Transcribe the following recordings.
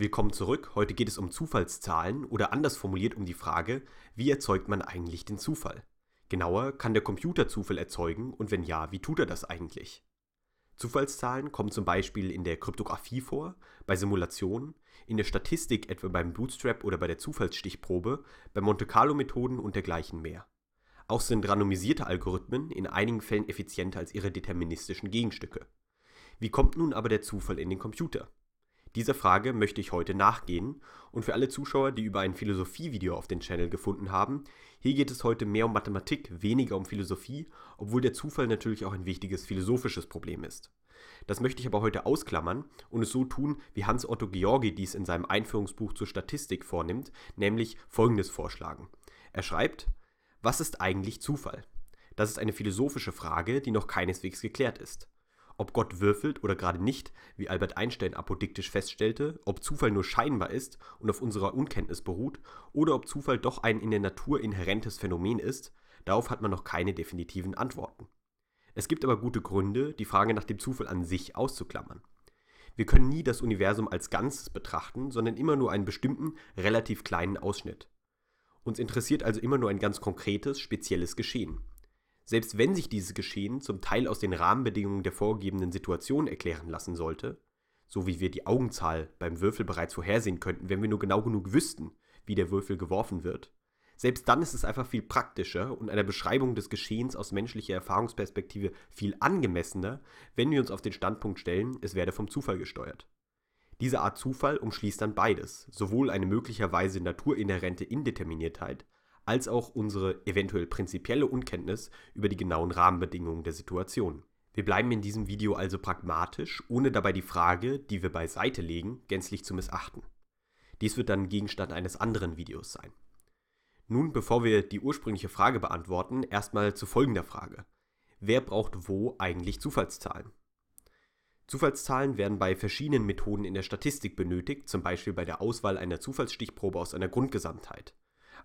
Willkommen zurück. Heute geht es um Zufallszahlen oder anders formuliert um die Frage, wie erzeugt man eigentlich den Zufall? Genauer, kann der Computer Zufall erzeugen und wenn ja, wie tut er das eigentlich? Zufallszahlen kommen zum Beispiel in der Kryptographie vor, bei Simulationen, in der Statistik etwa beim Bootstrap oder bei der Zufallsstichprobe, bei Monte-Carlo-Methoden und dergleichen mehr. Auch sind randomisierte Algorithmen in einigen Fällen effizienter als ihre deterministischen Gegenstücke. Wie kommt nun aber der Zufall in den Computer? Dieser Frage möchte ich heute nachgehen und für alle Zuschauer, die über ein Philosophie-Video auf den Channel gefunden haben, hier geht es heute mehr um Mathematik, weniger um Philosophie, obwohl der Zufall natürlich auch ein wichtiges philosophisches Problem ist. Das möchte ich aber heute ausklammern und es so tun, wie Hans-Otto Georgi dies in seinem Einführungsbuch zur Statistik vornimmt, nämlich folgendes vorschlagen. Er schreibt, was ist eigentlich Zufall? Das ist eine philosophische Frage, die noch keineswegs geklärt ist ob Gott würfelt oder gerade nicht, wie Albert Einstein apodiktisch feststellte, ob Zufall nur scheinbar ist und auf unserer Unkenntnis beruht, oder ob Zufall doch ein in der Natur inhärentes Phänomen ist, darauf hat man noch keine definitiven Antworten. Es gibt aber gute Gründe, die Frage nach dem Zufall an sich auszuklammern. Wir können nie das Universum als Ganzes betrachten, sondern immer nur einen bestimmten, relativ kleinen Ausschnitt. Uns interessiert also immer nur ein ganz konkretes, spezielles Geschehen selbst wenn sich dieses Geschehen zum Teil aus den Rahmenbedingungen der vorgegebenen Situation erklären lassen sollte, so wie wir die Augenzahl beim Würfel bereits vorhersehen könnten, wenn wir nur genau genug wüssten, wie der Würfel geworfen wird, selbst dann ist es einfach viel praktischer und einer Beschreibung des Geschehens aus menschlicher Erfahrungsperspektive viel angemessener, wenn wir uns auf den Standpunkt stellen, es werde vom Zufall gesteuert. Diese Art Zufall umschließt dann beides, sowohl eine möglicherweise naturinhärente Indeterminiertheit als auch unsere eventuell prinzipielle Unkenntnis über die genauen Rahmenbedingungen der Situation. Wir bleiben in diesem Video also pragmatisch, ohne dabei die Frage, die wir beiseite legen, gänzlich zu missachten. Dies wird dann Gegenstand eines anderen Videos sein. Nun, bevor wir die ursprüngliche Frage beantworten, erstmal zu folgender Frage. Wer braucht wo eigentlich Zufallszahlen? Zufallszahlen werden bei verschiedenen Methoden in der Statistik benötigt, zum Beispiel bei der Auswahl einer Zufallsstichprobe aus einer Grundgesamtheit.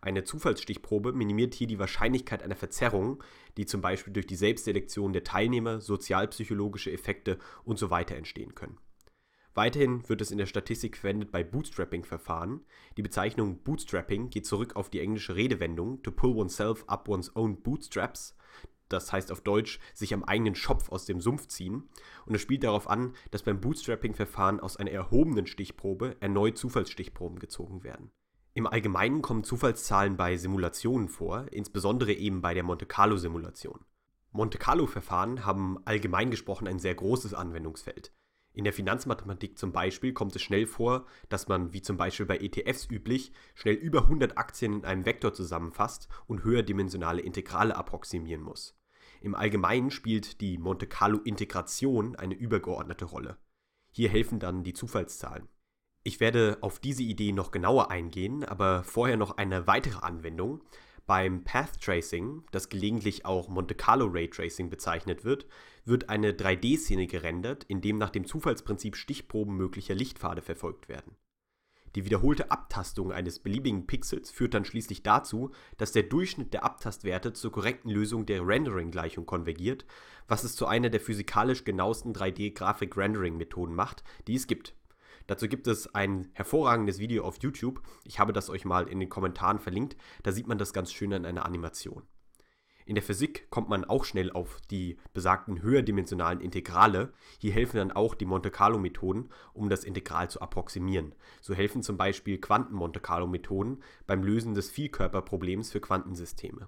Eine Zufallsstichprobe minimiert hier die Wahrscheinlichkeit einer Verzerrung, die zum Beispiel durch die Selbstselektion der Teilnehmer, sozialpsychologische Effekte usw. So entstehen können. Weiterhin wird es in der Statistik verwendet bei Bootstrapping-Verfahren. Die Bezeichnung Bootstrapping geht zurück auf die englische Redewendung to pull oneself up one's own bootstraps. Das heißt auf Deutsch, sich am eigenen Schopf aus dem Sumpf ziehen. Und es spielt darauf an, dass beim Bootstrapping-Verfahren aus einer erhobenen Stichprobe erneut Zufallsstichproben gezogen werden. Im Allgemeinen kommen Zufallszahlen bei Simulationen vor, insbesondere eben bei der Monte-Carlo-Simulation. Monte-Carlo-Verfahren haben allgemein gesprochen ein sehr großes Anwendungsfeld. In der Finanzmathematik zum Beispiel kommt es schnell vor, dass man, wie zum Beispiel bei ETFs üblich, schnell über 100 Aktien in einem Vektor zusammenfasst und höherdimensionale Integrale approximieren muss. Im Allgemeinen spielt die Monte-Carlo-Integration eine übergeordnete Rolle. Hier helfen dann die Zufallszahlen. Ich werde auf diese Idee noch genauer eingehen, aber vorher noch eine weitere Anwendung. Beim Path Tracing, das gelegentlich auch Monte Carlo Ray Tracing bezeichnet wird, wird eine 3D-Szene gerendert, indem nach dem Zufallsprinzip Stichproben möglicher Lichtpfade verfolgt werden. Die wiederholte Abtastung eines beliebigen Pixels führt dann schließlich dazu, dass der Durchschnitt der Abtastwerte zur korrekten Lösung der Rendering-Gleichung konvergiert, was es zu einer der physikalisch genauesten 3D-Grafik-Rendering-Methoden macht, die es gibt. Dazu gibt es ein hervorragendes Video auf YouTube. Ich habe das euch mal in den Kommentaren verlinkt. Da sieht man das ganz schön an einer Animation. In der Physik kommt man auch schnell auf die besagten höherdimensionalen Integrale. Hier helfen dann auch die Monte Carlo Methoden, um das Integral zu approximieren. So helfen zum Beispiel Quanten-Monte Carlo Methoden beim Lösen des Vielkörperproblems für Quantensysteme.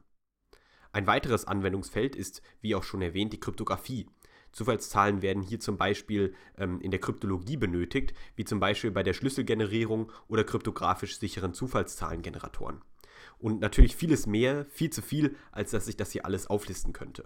Ein weiteres Anwendungsfeld ist, wie auch schon erwähnt, die Kryptographie. Zufallszahlen werden hier zum Beispiel ähm, in der Kryptologie benötigt, wie zum Beispiel bei der Schlüsselgenerierung oder kryptografisch sicheren Zufallszahlengeneratoren. Und natürlich vieles mehr, viel zu viel, als dass ich das hier alles auflisten könnte.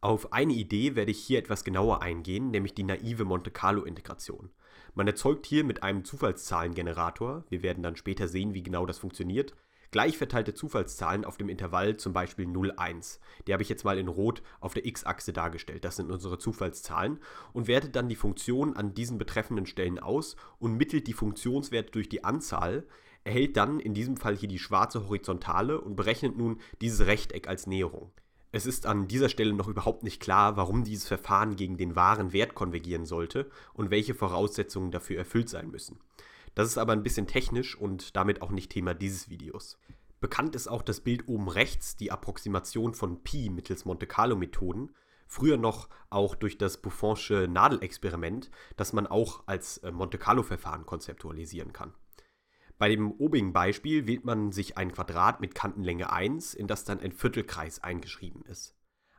Auf eine Idee werde ich hier etwas genauer eingehen, nämlich die naive Monte Carlo Integration. Man erzeugt hier mit einem Zufallszahlengenerator, wir werden dann später sehen, wie genau das funktioniert, gleichverteilte Zufallszahlen auf dem Intervall zum Beispiel 0,1. Die habe ich jetzt mal in Rot auf der x-Achse dargestellt. Das sind unsere Zufallszahlen und wertet dann die Funktion an diesen betreffenden Stellen aus und mittelt die Funktionswerte durch die Anzahl, erhält dann in diesem Fall hier die schwarze Horizontale und berechnet nun dieses Rechteck als Näherung. Es ist an dieser Stelle noch überhaupt nicht klar, warum dieses Verfahren gegen den wahren Wert konvergieren sollte und welche Voraussetzungen dafür erfüllt sein müssen. Das ist aber ein bisschen technisch und damit auch nicht Thema dieses Videos. Bekannt ist auch das Bild oben rechts, die Approximation von Pi mittels Monte Carlo Methoden, früher noch auch durch das Buffonsche Nadelexperiment, das man auch als äh, Monte Carlo Verfahren konzeptualisieren kann. Bei dem obigen Beispiel wählt man sich ein Quadrat mit Kantenlänge 1, in das dann ein Viertelkreis eingeschrieben ist.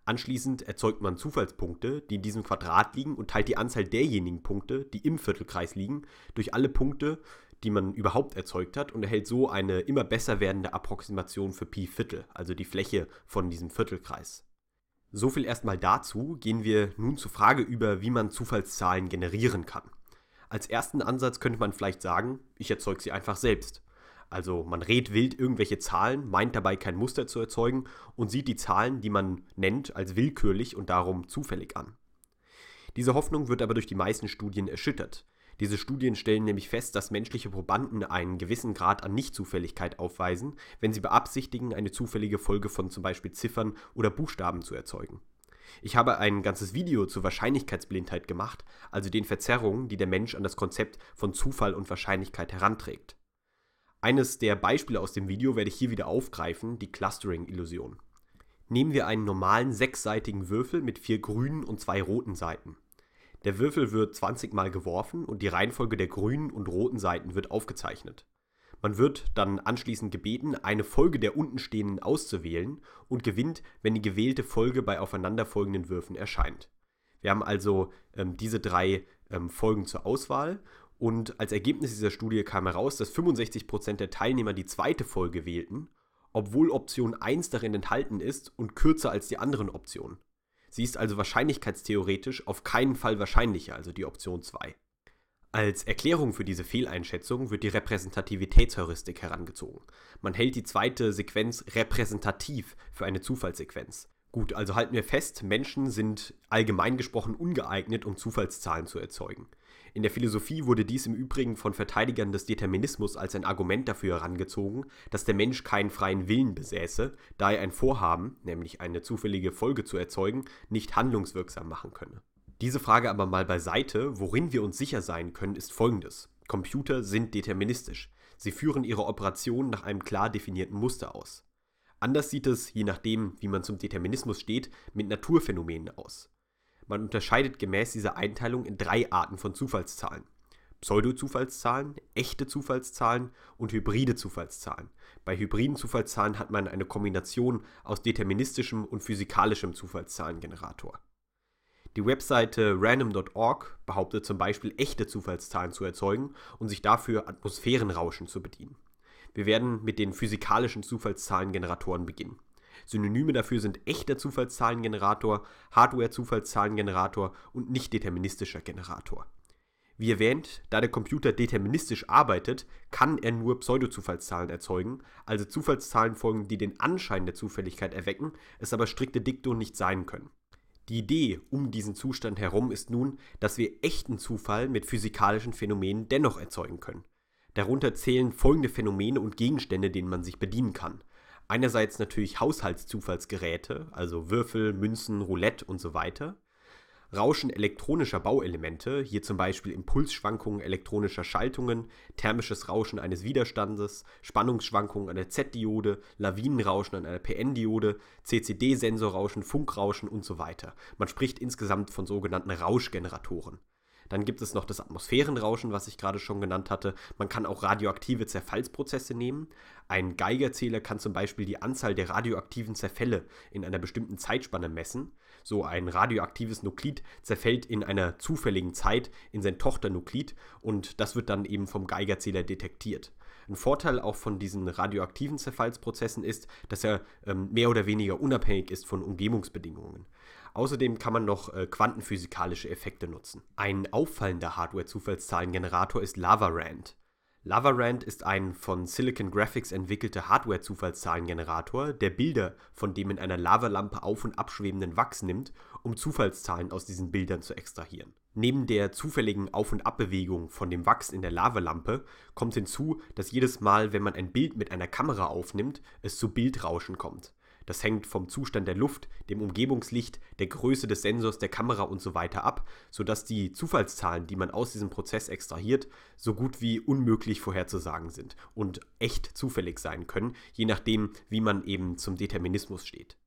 Anschließend erzeugt man Zufallspunkte, die in diesem Quadrat liegen und teilt die Anzahl derjenigen Punkte, die im Viertelkreis liegen, durch alle Punkte, die man überhaupt erzeugt hat und erhält so eine immer besser werdende Approximation für Pi Viertel, also die Fläche von diesem Viertelkreis. So viel erstmal dazu, gehen wir nun zur Frage über, wie man Zufallszahlen generieren kann. Als ersten Ansatz könnte man vielleicht sagen, ich erzeuge sie einfach selbst. Also man rät wild irgendwelche Zahlen, meint dabei kein Muster zu erzeugen und sieht die Zahlen, die man nennt, als willkürlich und darum zufällig an. Diese Hoffnung wird aber durch die meisten Studien erschüttert. Diese Studien stellen nämlich fest, dass menschliche Probanden einen gewissen Grad an Nichtzufälligkeit aufweisen, wenn sie beabsichtigen, eine zufällige Folge von zum Beispiel Ziffern oder Buchstaben zu erzeugen. Ich habe ein ganzes Video zur Wahrscheinlichkeitsblindheit gemacht, also den Verzerrungen, die der Mensch an das Konzept von Zufall und Wahrscheinlichkeit heranträgt. Eines der Beispiele aus dem Video werde ich hier wieder aufgreifen, die Clustering-Illusion. Nehmen wir einen normalen sechsseitigen Würfel mit vier grünen und zwei roten Seiten. Der Würfel wird 20 Mal geworfen und die Reihenfolge der grünen und roten Seiten wird aufgezeichnet. Man wird dann anschließend gebeten, eine Folge der untenstehenden auszuwählen und gewinnt, wenn die gewählte Folge bei aufeinanderfolgenden Würfen erscheint. Wir haben also ähm, diese drei ähm, Folgen zur Auswahl und als Ergebnis dieser Studie kam heraus, dass 65% der Teilnehmer die zweite Folge wählten, obwohl Option 1 darin enthalten ist und kürzer als die anderen Optionen. Sie ist also wahrscheinlichkeitstheoretisch auf keinen Fall wahrscheinlicher, also die Option 2. Als Erklärung für diese Fehleinschätzung wird die Repräsentativitätsheuristik herangezogen. Man hält die zweite Sequenz repräsentativ für eine Zufallssequenz. Gut, also halten wir fest, Menschen sind allgemein gesprochen ungeeignet, um Zufallszahlen zu erzeugen. In der Philosophie wurde dies im Übrigen von Verteidigern des Determinismus als ein Argument dafür herangezogen, dass der Mensch keinen freien Willen besäße, da er ein Vorhaben, nämlich eine zufällige Folge zu erzeugen, nicht handlungswirksam machen könne. Diese Frage aber mal beiseite, worin wir uns sicher sein können, ist folgendes. Computer sind deterministisch. Sie führen ihre Operationen nach einem klar definierten Muster aus. Anders sieht es, je nachdem, wie man zum Determinismus steht, mit Naturphänomenen aus. Man unterscheidet gemäß dieser Einteilung in drei Arten von Zufallszahlen. Pseudo-Zufallszahlen, echte Zufallszahlen und hybride Zufallszahlen. Bei hybriden Zufallszahlen hat man eine Kombination aus deterministischem und physikalischem Zufallszahlengenerator. Die Webseite random.org behauptet zum Beispiel echte Zufallszahlen zu erzeugen und sich dafür Atmosphärenrauschen zu bedienen. Wir werden mit den physikalischen Zufallszahlengeneratoren beginnen. Synonyme dafür sind echter Zufallszahlengenerator, Hardware-Zufallszahlengenerator und nicht-deterministischer Generator. Wie erwähnt, da der Computer deterministisch arbeitet, kann er nur Pseudo-Zufallszahlen erzeugen, also Zufallszahlen folgen, die den Anschein der Zufälligkeit erwecken, es aber strikte Dikton nicht sein können. Die Idee um diesen Zustand herum ist nun, dass wir echten Zufall mit physikalischen Phänomenen dennoch erzeugen können. Darunter zählen folgende Phänomene und Gegenstände, denen man sich bedienen kann. Einerseits natürlich Haushaltszufallsgeräte, also Würfel, Münzen, Roulette und so weiter. Rauschen elektronischer Bauelemente, hier zum Beispiel Impulsschwankungen elektronischer Schaltungen, thermisches Rauschen eines Widerstandes, Spannungsschwankungen an der Z-Diode, Lawinenrauschen an einer PN-Diode, CCD-Sensorrauschen, Funkrauschen und so weiter. Man spricht insgesamt von sogenannten Rauschgeneratoren. Dann gibt es noch das Atmosphärenrauschen, was ich gerade schon genannt hatte. Man kann auch radioaktive Zerfallsprozesse nehmen. Ein Geigerzähler kann zum Beispiel die Anzahl der radioaktiven Zerfälle in einer bestimmten Zeitspanne messen. So ein radioaktives Nuklid zerfällt in einer zufälligen Zeit in sein Tochternuklid und das wird dann eben vom Geigerzähler detektiert. Ein Vorteil auch von diesen radioaktiven Zerfallsprozessen ist, dass er ähm, mehr oder weniger unabhängig ist von Umgebungsbedingungen. Außerdem kann man noch äh, quantenphysikalische Effekte nutzen. Ein auffallender Hardware-Zufallszahlengenerator ist LavaRand. LavaRand ist ein von Silicon Graphics entwickelter Hardware-Zufallszahlengenerator, der Bilder von dem in einer Lavalampe auf- und abschwebenden Wachs nimmt, um Zufallszahlen aus diesen Bildern zu extrahieren. Neben der zufälligen Auf- und Abbewegung von dem Wachs in der Lavalampe kommt hinzu, dass jedes Mal, wenn man ein Bild mit einer Kamera aufnimmt, es zu Bildrauschen kommt. Das hängt vom Zustand der Luft, dem Umgebungslicht, der Größe des Sensors, der Kamera und so weiter ab, sodass die Zufallszahlen, die man aus diesem Prozess extrahiert, so gut wie unmöglich vorherzusagen sind und echt zufällig sein können, je nachdem, wie man eben zum Determinismus steht.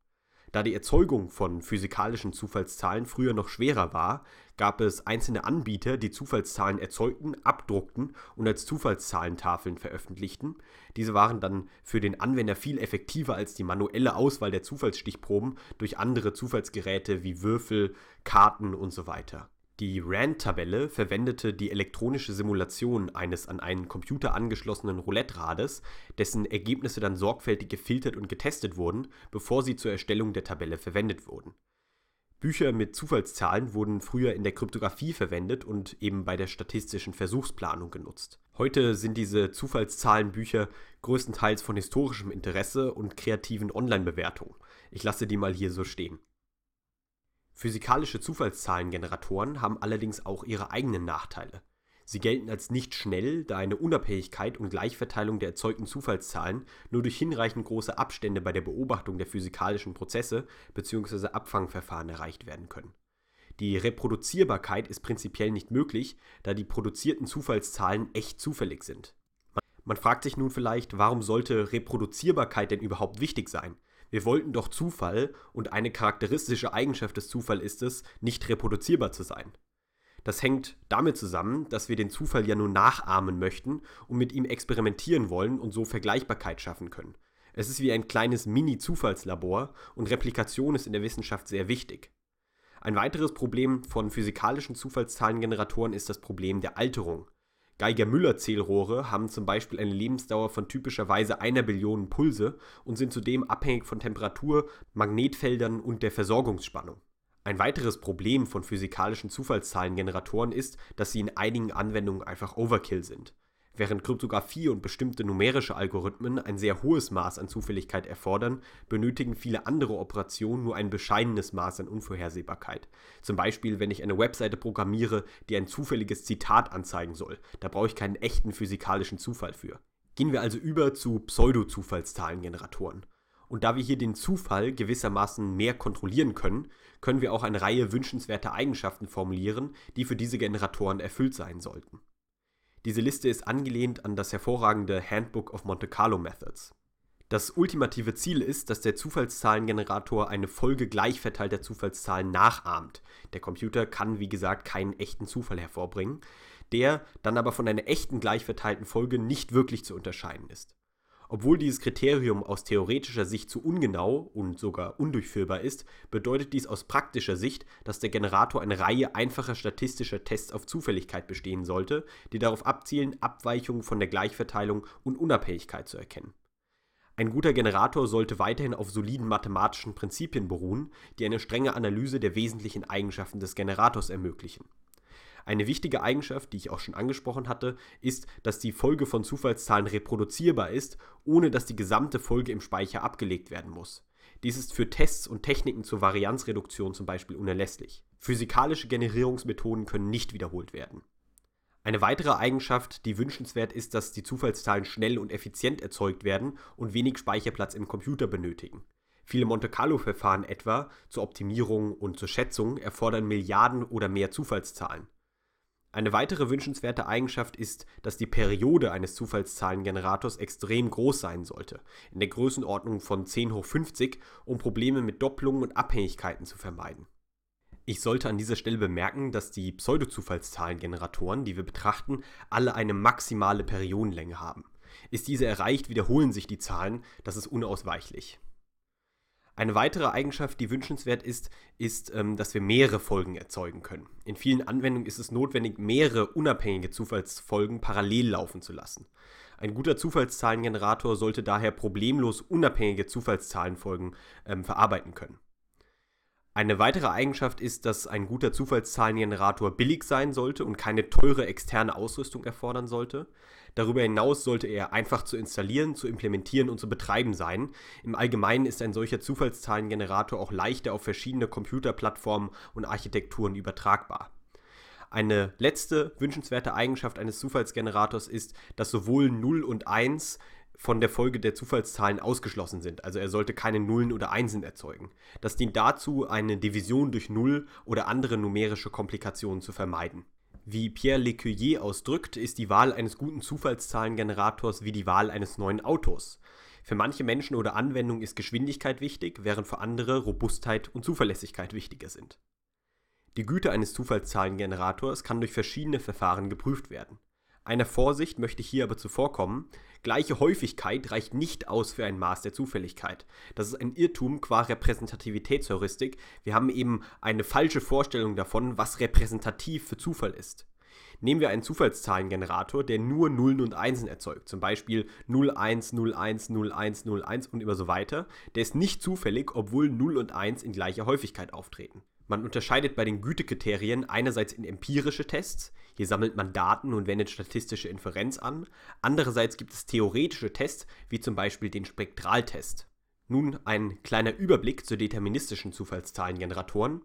Da die Erzeugung von physikalischen Zufallszahlen früher noch schwerer war, gab es einzelne Anbieter, die Zufallszahlen erzeugten, abdruckten und als Zufallszahlentafeln veröffentlichten. Diese waren dann für den Anwender viel effektiver als die manuelle Auswahl der Zufallsstichproben durch andere Zufallsgeräte wie Würfel, Karten usw. So die RAND-Tabelle verwendete die elektronische Simulation eines an einen Computer angeschlossenen Roulette-Rades, dessen Ergebnisse dann sorgfältig gefiltert und getestet wurden, bevor sie zur Erstellung der Tabelle verwendet wurden. Bücher mit Zufallszahlen wurden früher in der Kryptographie verwendet und eben bei der statistischen Versuchsplanung genutzt. Heute sind diese Zufallszahlenbücher größtenteils von historischem Interesse und kreativen Online-Bewertungen. Ich lasse die mal hier so stehen. Physikalische Zufallszahlengeneratoren haben allerdings auch ihre eigenen Nachteile. Sie gelten als nicht schnell, da eine Unabhängigkeit und Gleichverteilung der erzeugten Zufallszahlen nur durch hinreichend große Abstände bei der Beobachtung der physikalischen Prozesse bzw. Abfangverfahren erreicht werden können. Die Reproduzierbarkeit ist prinzipiell nicht möglich, da die produzierten Zufallszahlen echt zufällig sind. Man fragt sich nun vielleicht, warum sollte Reproduzierbarkeit denn überhaupt wichtig sein? Wir wollten doch Zufall und eine charakteristische Eigenschaft des Zufalls ist es, nicht reproduzierbar zu sein. Das hängt damit zusammen, dass wir den Zufall ja nur nachahmen möchten und mit ihm experimentieren wollen und so Vergleichbarkeit schaffen können. Es ist wie ein kleines Mini-Zufallslabor und Replikation ist in der Wissenschaft sehr wichtig. Ein weiteres Problem von physikalischen Zufallszahlengeneratoren ist das Problem der Alterung. Geiger-Müller-Zählrohre haben zum Beispiel eine Lebensdauer von typischerweise einer Billion Pulse und sind zudem abhängig von Temperatur, Magnetfeldern und der Versorgungsspannung. Ein weiteres Problem von physikalischen Zufallszahlengeneratoren ist, dass sie in einigen Anwendungen einfach Overkill sind. Während Kryptographie und bestimmte numerische Algorithmen ein sehr hohes Maß an Zufälligkeit erfordern, benötigen viele andere Operationen nur ein bescheidenes Maß an Unvorhersehbarkeit. Zum Beispiel, wenn ich eine Webseite programmiere, die ein zufälliges Zitat anzeigen soll. Da brauche ich keinen echten physikalischen Zufall für. Gehen wir also über zu Pseudo-Zufallszahlengeneratoren. Und da wir hier den Zufall gewissermaßen mehr kontrollieren können, können wir auch eine Reihe wünschenswerter Eigenschaften formulieren, die für diese Generatoren erfüllt sein sollten. Diese Liste ist angelehnt an das hervorragende Handbook of Monte Carlo Methods. Das ultimative Ziel ist, dass der Zufallszahlengenerator eine Folge gleich verteilter Zufallszahlen nachahmt. Der Computer kann, wie gesagt, keinen echten Zufall hervorbringen, der dann aber von einer echten gleich verteilten Folge nicht wirklich zu unterscheiden ist. Obwohl dieses Kriterium aus theoretischer Sicht zu ungenau und sogar undurchführbar ist, bedeutet dies aus praktischer Sicht, dass der Generator eine Reihe einfacher statistischer Tests auf Zufälligkeit bestehen sollte, die darauf abzielen, Abweichungen von der Gleichverteilung und Unabhängigkeit zu erkennen. Ein guter Generator sollte weiterhin auf soliden mathematischen Prinzipien beruhen, die eine strenge Analyse der wesentlichen Eigenschaften des Generators ermöglichen eine wichtige Eigenschaft, die ich auch schon angesprochen hatte, ist, dass die Folge von Zufallszahlen reproduzierbar ist, ohne dass die gesamte Folge im Speicher abgelegt werden muss. Dies ist für Tests und Techniken zur Varianzreduktion zum Beispiel unerlässlich. Physikalische Generierungsmethoden können nicht wiederholt werden. Eine weitere Eigenschaft, die wünschenswert ist, dass die Zufallszahlen schnell und effizient erzeugt werden und wenig Speicherplatz im Computer benötigen. Viele Monte Carlo-Verfahren etwa zur Optimierung und zur Schätzung erfordern Milliarden oder mehr Zufallszahlen. Eine weitere wünschenswerte Eigenschaft ist, dass die Periode eines Zufallszahlengenerators extrem groß sein sollte, in der Größenordnung von 10 hoch 50, um Probleme mit Doppelungen und Abhängigkeiten zu vermeiden. Ich sollte an dieser Stelle bemerken, dass die Pseudozufallszahlengeneratoren, die wir betrachten, alle eine maximale Periodenlänge haben. Ist diese erreicht, wiederholen sich die Zahlen, das ist unausweichlich. Eine weitere Eigenschaft, die wünschenswert ist, ist, ähm, dass wir mehrere Folgen erzeugen können. In vielen Anwendungen ist es notwendig, mehrere unabhängige Zufallsfolgen parallel laufen zu lassen. Ein guter Zufallszahlengenerator sollte daher problemlos unabhängige Zufallszahlenfolgen ähm, verarbeiten können. Eine weitere Eigenschaft ist, dass ein guter Zufallszahlengenerator billig sein sollte und keine teure externe Ausrüstung erfordern sollte. Darüber hinaus sollte er einfach zu installieren, zu implementieren und zu betreiben sein. Im Allgemeinen ist ein solcher Zufallszahlengenerator auch leichter auf verschiedene Computerplattformen und Architekturen übertragbar. Eine letzte wünschenswerte Eigenschaft eines Zufallsgenerators ist, dass sowohl 0 und 1 von der Folge der Zufallszahlen ausgeschlossen sind. Also er sollte keine Nullen oder Einsen erzeugen. Das dient dazu, eine Division durch Null oder andere numerische Komplikationen zu vermeiden. Wie Pierre Lecuyer ausdrückt, ist die Wahl eines guten Zufallszahlengenerators wie die Wahl eines neuen Autos. Für manche Menschen oder Anwendungen ist Geschwindigkeit wichtig, während für andere Robustheit und Zuverlässigkeit wichtiger sind. Die Güte eines Zufallszahlengenerators kann durch verschiedene Verfahren geprüft werden. Einer Vorsicht möchte ich hier aber zuvorkommen, Gleiche Häufigkeit reicht nicht aus für ein Maß der Zufälligkeit. Das ist ein Irrtum qua Repräsentativitätsheuristik. Wir haben eben eine falsche Vorstellung davon, was repräsentativ für Zufall ist. Nehmen wir einen Zufallszahlengenerator, der nur Nullen und Einsen erzeugt, zum Beispiel 01, 01, 01, 01 und immer so weiter. Der ist nicht zufällig, obwohl 0 und 1 in gleicher Häufigkeit auftreten. Man unterscheidet bei den Gütekriterien einerseits in empirische Tests, hier sammelt man Daten und wendet statistische Inferenz an, andererseits gibt es theoretische Tests, wie zum Beispiel den Spektraltest. Nun ein kleiner Überblick zu deterministischen Zufallszahlengeneratoren.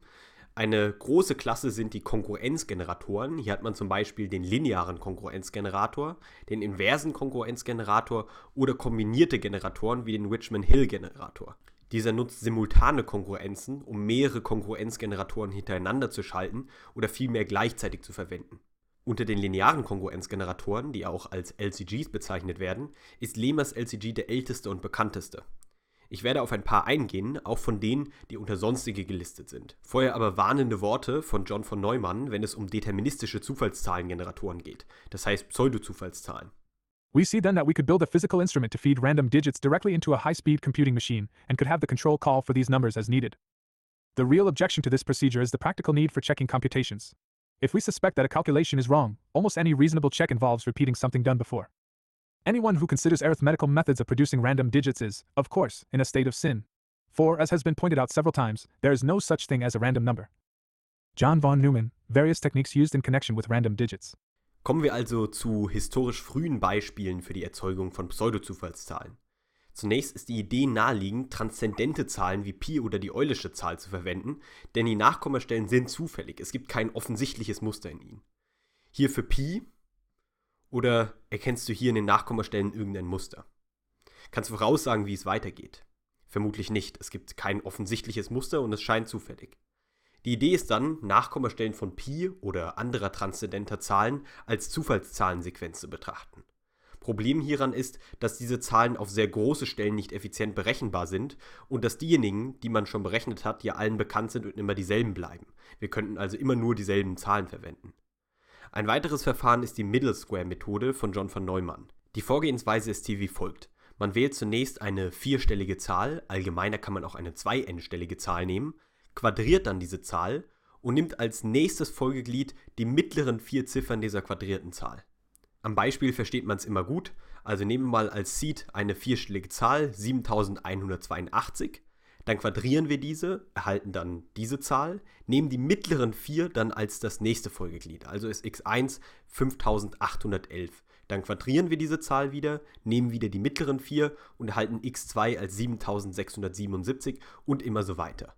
Eine große Klasse sind die Kongruenzgeneratoren. Hier hat man zum Beispiel den linearen Kongruenzgenerator, den inversen Kongruenzgenerator oder kombinierte Generatoren wie den Richmond-Hill-Generator. Dieser nutzt simultane Konkurrenzen, um mehrere Kongruenzgeneratoren hintereinander zu schalten oder vielmehr gleichzeitig zu verwenden. Unter den linearen Kongruenzgeneratoren, die auch als LCGs bezeichnet werden, ist Lehmers LCG der älteste und bekannteste. Ich werde auf ein paar eingehen, auch von denen, die unter sonstige gelistet sind. Vorher aber warnende Worte von John von Neumann, wenn es um deterministische Zufallszahlengeneratoren geht, das heißt Pseudozufallszahlen. We see then that we could build a physical instrument to feed random digits directly into a high-speed computing machine, and could have the control call for these numbers as needed. The real objection to this procedure is the practical need for checking computations. If we suspect that a calculation is wrong, almost any reasonable check involves repeating something done before. Anyone who considers arithmetical methods of producing random digits is, of course, in a state of sin. For, as has been pointed out several times, there is no such thing as a random number. John von Neumann, Various Techniques Used in Connection with Random Digits. Kommen wir also zu historisch frühen Beispielen für die Erzeugung von Pseudozufallszahlen. Zunächst ist die Idee naheliegend, transzendente Zahlen wie Pi oder die Eulische Zahl zu verwenden, denn die Nachkommastellen sind zufällig, es gibt kein offensichtliches Muster in ihnen. Hier für Pi oder erkennst du hier in den Nachkommastellen irgendein Muster? Kannst du voraussagen, wie es weitergeht? Vermutlich nicht, es gibt kein offensichtliches Muster und es scheint zufällig. Die Idee ist dann, Nachkommastellen von Pi oder anderer transzendenter Zahlen als Zufallszahlensequenz zu betrachten. Problem hieran ist, dass diese Zahlen auf sehr große Stellen nicht effizient berechenbar sind und dass diejenigen, die man schon berechnet hat, ja allen bekannt sind und immer dieselben bleiben. Wir könnten also immer nur dieselben Zahlen verwenden. Ein weiteres Verfahren ist die Middle Square Methode von John von Neumann. Die Vorgehensweise ist hier wie folgt. Man wählt zunächst eine vierstellige Zahl, allgemeiner kann man auch eine zweienstellige Zahl nehmen, quadriert dann diese Zahl und nimmt als nächstes Folgeglied die mittleren vier Ziffern dieser quadrierten Zahl. Am Beispiel versteht man es immer gut, also nehmen wir mal als Seed eine vierstellige Zahl 7182, dann quadrieren wir diese, erhalten dann diese Zahl, nehmen die mittleren vier dann als das nächste Folgeglied, also ist x1 5811. Dann quadrieren wir diese Zahl wieder, nehmen wieder die mittleren vier und erhalten x2 als 7677 und immer so weiter.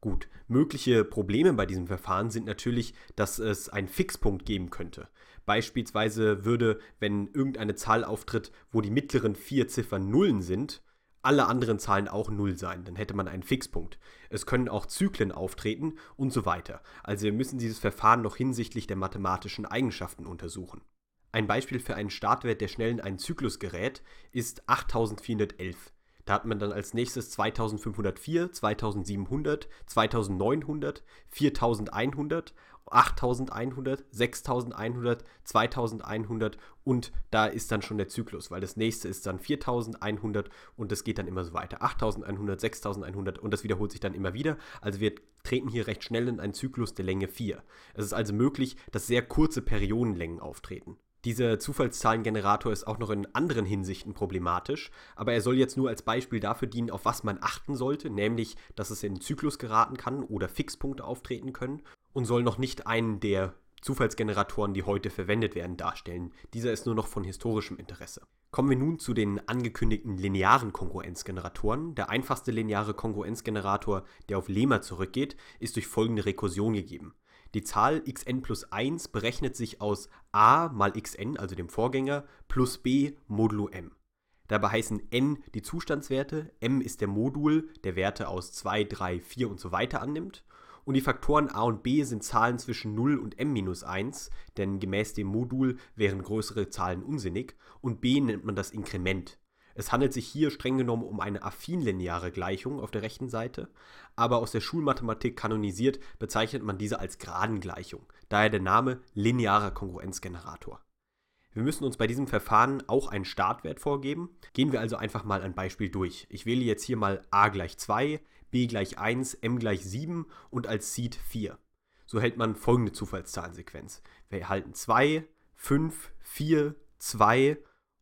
Gut, mögliche Probleme bei diesem Verfahren sind natürlich, dass es einen Fixpunkt geben könnte. Beispielsweise würde, wenn irgendeine Zahl auftritt, wo die mittleren vier Ziffern Nullen sind, alle anderen Zahlen auch Null sein. Dann hätte man einen Fixpunkt. Es können auch Zyklen auftreten und so weiter. Also wir müssen dieses Verfahren noch hinsichtlich der mathematischen Eigenschaften untersuchen. Ein Beispiel für einen Startwert, der schnell in einen Zyklus gerät, ist 8411. Da hat man dann als nächstes 2504, 2700, 2900, 4100, 8100, 6100, 2100 und da ist dann schon der Zyklus, weil das nächste ist dann 4100 und das geht dann immer so weiter. 8100, 6100 und das wiederholt sich dann immer wieder. Also wir treten hier recht schnell in einen Zyklus der Länge 4. Es ist also möglich, dass sehr kurze Periodenlängen auftreten. Dieser Zufallszahlengenerator ist auch noch in anderen Hinsichten problematisch, aber er soll jetzt nur als Beispiel dafür dienen, auf was man achten sollte, nämlich, dass es in Zyklus geraten kann oder Fixpunkte auftreten können und soll noch nicht einen der Zufallsgeneratoren, die heute verwendet werden, darstellen. Dieser ist nur noch von historischem Interesse. Kommen wir nun zu den angekündigten linearen Kongruenzgeneratoren. Der einfachste lineare Kongruenzgenerator, der auf Lehmer zurückgeht, ist durch folgende Rekursion gegeben. Die Zahl xn plus 1 berechnet sich aus a mal xn, also dem Vorgänger, plus b modulo m. Dabei heißen n die Zustandswerte, m ist der Modul, der Werte aus 2, 3, 4 und so weiter annimmt. Und die Faktoren a und b sind Zahlen zwischen 0 und m-1, minus denn gemäß dem Modul wären größere Zahlen unsinnig. Und b nennt man das Inkrement. Es handelt sich hier streng genommen um eine affin-lineare Gleichung auf der rechten Seite, aber aus der Schulmathematik kanonisiert, bezeichnet man diese als Gradengleichung, daher der Name linearer Kongruenzgenerator. Wir müssen uns bei diesem Verfahren auch einen Startwert vorgeben. Gehen wir also einfach mal ein Beispiel durch. Ich wähle jetzt hier mal a gleich 2, b gleich 1, m gleich 7 und als Seed 4. So hält man folgende Zufallszahlensequenz. Wir erhalten 2, 5, 4, 2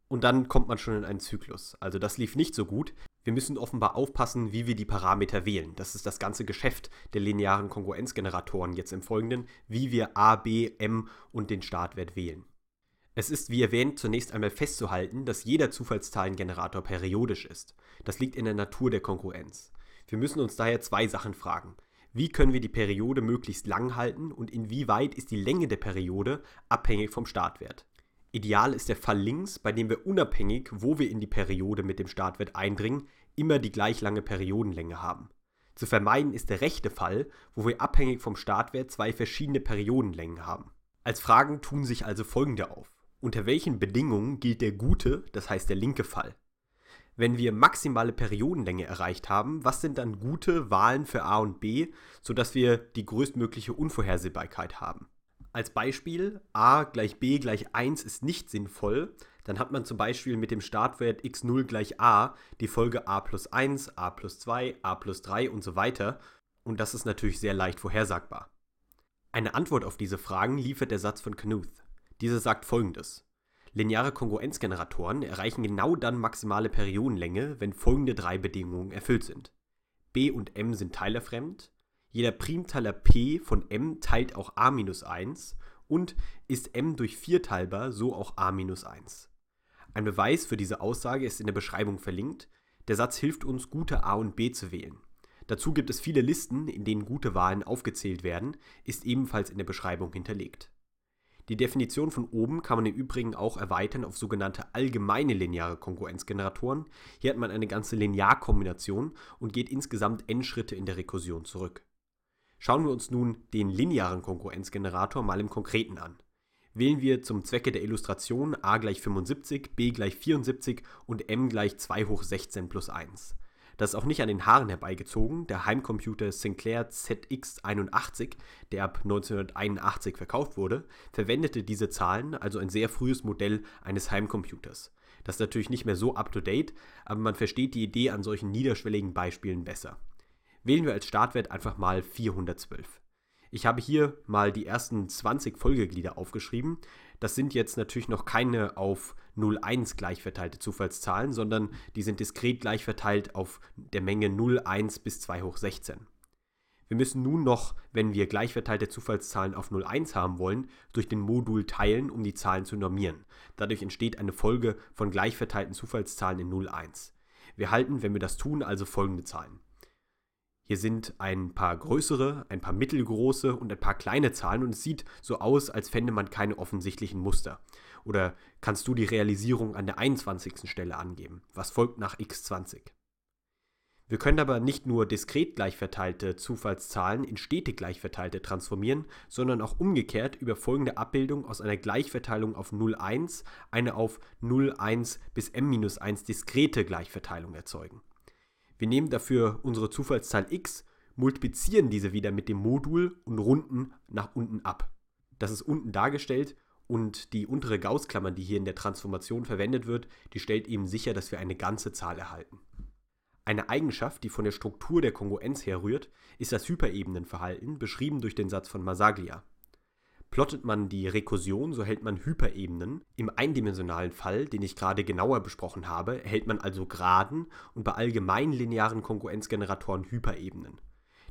und dann kommt man schon in einen Zyklus. Also das lief nicht so gut. Wir müssen offenbar aufpassen, wie wir die Parameter wählen. Das ist das ganze Geschäft der linearen Kongruenzgeneratoren jetzt im Folgenden, wie wir A, B, M und den Startwert wählen. Es ist, wie erwähnt, zunächst einmal festzuhalten, dass jeder Zufallszahlengenerator periodisch ist. Das liegt in der Natur der Kongruenz. Wir müssen uns daher zwei Sachen fragen. Wie können wir die Periode möglichst lang halten und inwieweit ist die Länge der Periode abhängig vom Startwert? Ideal ist der Fall links, bei dem wir unabhängig, wo wir in die Periode mit dem Startwert eindringen, immer die gleich lange Periodenlänge haben. Zu vermeiden ist der rechte Fall, wo wir abhängig vom Startwert zwei verschiedene Periodenlängen haben. Als Fragen tun sich also folgende auf. Unter welchen Bedingungen gilt der gute, das heißt der linke Fall? Wenn wir maximale Periodenlänge erreicht haben, was sind dann gute Wahlen für A und B, sodass wir die größtmögliche Unvorhersehbarkeit haben? als Beispiel a gleich b gleich 1 ist nicht sinnvoll, dann hat man zum Beispiel mit dem Startwert x0 gleich a die Folge a plus 1, a plus 2, a plus 3 und so weiter. Und das ist natürlich sehr leicht vorhersagbar. Eine Antwort auf diese Fragen liefert der Satz von Knuth. Dieser sagt folgendes. Lineare Kongruenzgeneratoren erreichen genau dann maximale Periodenlänge, wenn folgende drei Bedingungen erfüllt sind. b und m sind teilerfremd, jeder Primteiler p von m teilt auch a minus 1 und ist m durch 4 teilbar, so auch a minus 1. Ein Beweis für diese Aussage ist in der Beschreibung verlinkt. Der Satz hilft uns, gute a und b zu wählen. Dazu gibt es viele Listen, in denen gute Wahlen aufgezählt werden, ist ebenfalls in der Beschreibung hinterlegt. Die Definition von oben kann man im Übrigen auch erweitern auf sogenannte allgemeine lineare Konkurrenzgeneratoren. Hier hat man eine ganze Linearkombination und geht insgesamt n Schritte in der Rekursion zurück. Schauen wir uns nun den linearen Konkurrenzgenerator mal im Konkreten an. Wählen wir zum Zwecke der Illustration a gleich 75, b gleich 74 und m gleich 2 hoch 16 plus 1. Das ist auch nicht an den Haaren herbeigezogen. Der Heimcomputer Sinclair ZX81, der ab 1981 verkauft wurde, verwendete diese Zahlen, also ein sehr frühes Modell eines Heimcomputers. Das ist natürlich nicht mehr so up-to-date, aber man versteht die Idee an solchen niederschwelligen Beispielen besser wählen wir als Startwert einfach mal 412. Ich habe hier mal die ersten 20 Folgeglieder aufgeschrieben. Das sind jetzt natürlich noch keine auf 01 gleich verteilte Zufallszahlen, sondern die sind diskret gleich verteilt auf der Menge 01 bis 2 hoch 16. Wir müssen nun noch, wenn wir gleich verteilte Zufallszahlen auf 01 haben wollen, durch den Modul teilen, um die Zahlen zu normieren. Dadurch entsteht eine Folge von gleich verteilten Zufallszahlen in 01. Wir halten, wenn wir das tun, also folgende Zahlen. Hier sind ein paar größere, ein paar mittelgroße und ein paar kleine Zahlen und es sieht so aus, als fände man keine offensichtlichen Muster. Oder kannst du die Realisierung an der 21. Stelle angeben? Was folgt nach x20? Wir können aber nicht nur diskret gleichverteilte Zufallszahlen in stetig gleichverteilte transformieren, sondern auch umgekehrt über folgende Abbildung aus einer Gleichverteilung auf 0,1 eine auf 0,1 bis m-1 diskrete Gleichverteilung erzeugen. Wir nehmen dafür unsere Zufallszahl x, multiplizieren diese wieder mit dem Modul und runden nach unten ab. Das ist unten dargestellt und die untere Gaußklammer, die hier in der Transformation verwendet wird, die stellt eben sicher, dass wir eine ganze Zahl erhalten. Eine Eigenschaft, die von der Struktur der Kongruenz herrührt, ist das Hyperebenenverhalten, beschrieben durch den Satz von Masaglia. Plottet man die Rekursion, so hält man Hyperebenen. Im eindimensionalen Fall, den ich gerade genauer besprochen habe, hält man also Graden und bei allgemein linearen Kongruenzgeneratoren Hyperebenen.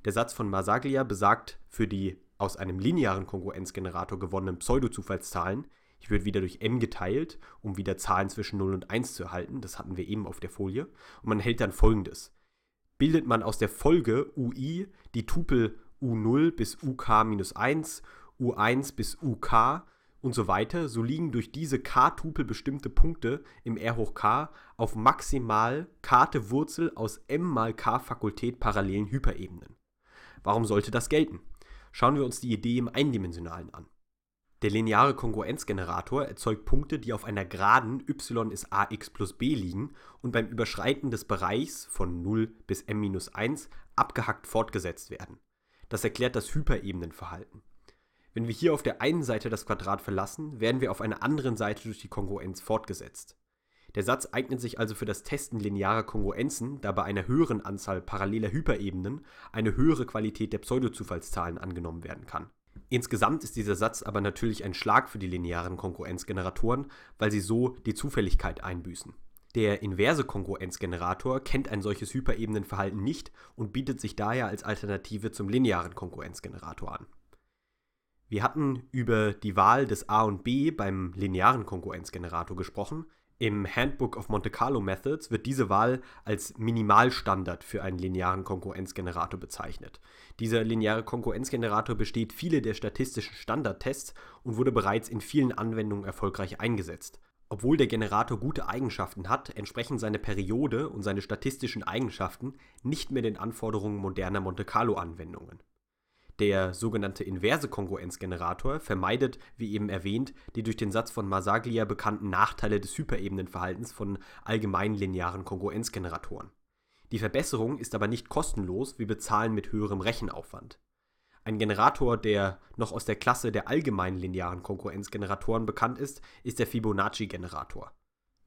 Der Satz von Masaglia besagt für die aus einem linearen Kongruenzgenerator gewonnenen Pseudozufallszahlen, ich wird wieder durch m geteilt, um wieder Zahlen zwischen 0 und 1 zu erhalten. Das hatten wir eben auf der Folie. Und man hält dann folgendes. Bildet man aus der Folge UI die Tupel U0 bis UK-1 U1 bis UK und so weiter, so liegen durch diese K-Tupel bestimmte Punkte im R hoch K auf maximal Karte Wurzel aus M mal K Fakultät parallelen Hyperebenen. Warum sollte das gelten? Schauen wir uns die Idee im Eindimensionalen an. Der lineare Kongruenzgenerator erzeugt Punkte, die auf einer Geraden y ist ax plus b liegen und beim Überschreiten des Bereichs von 0 bis m-1 minus abgehackt fortgesetzt werden. Das erklärt das Hyperebenenverhalten. Wenn wir hier auf der einen Seite das Quadrat verlassen, werden wir auf einer anderen Seite durch die Kongruenz fortgesetzt. Der Satz eignet sich also für das Testen linearer Kongruenzen, da bei einer höheren Anzahl paralleler Hyperebenen eine höhere Qualität der Pseudozufallszahlen angenommen werden kann. Insgesamt ist dieser Satz aber natürlich ein Schlag für die linearen Kongruenzgeneratoren, weil sie so die Zufälligkeit einbüßen. Der inverse Kongruenzgenerator kennt ein solches Hyperebenenverhalten nicht und bietet sich daher als Alternative zum linearen Kongruenzgenerator an. Wir hatten über die Wahl des A und B beim linearen Konkurrenzgenerator gesprochen. Im Handbook of Monte Carlo Methods wird diese Wahl als Minimalstandard für einen linearen Konkurrenzgenerator bezeichnet. Dieser lineare Konkurrenzgenerator besteht viele der statistischen Standardtests und wurde bereits in vielen Anwendungen erfolgreich eingesetzt. Obwohl der Generator gute Eigenschaften hat, entsprechen seine Periode und seine statistischen Eigenschaften nicht mehr den Anforderungen moderner Monte Carlo-Anwendungen. Der sogenannte inverse Kongruenzgenerator vermeidet, wie eben erwähnt, die durch den Satz von Masaglia bekannten Nachteile des Hyperebenenverhaltens von allgemein linearen Kongruenzgeneratoren. Die Verbesserung ist aber nicht kostenlos, wir bezahlen mit höherem Rechenaufwand. Ein Generator, der noch aus der Klasse der allgemeinen linearen Kongruenzgeneratoren bekannt ist, ist der Fibonacci-Generator.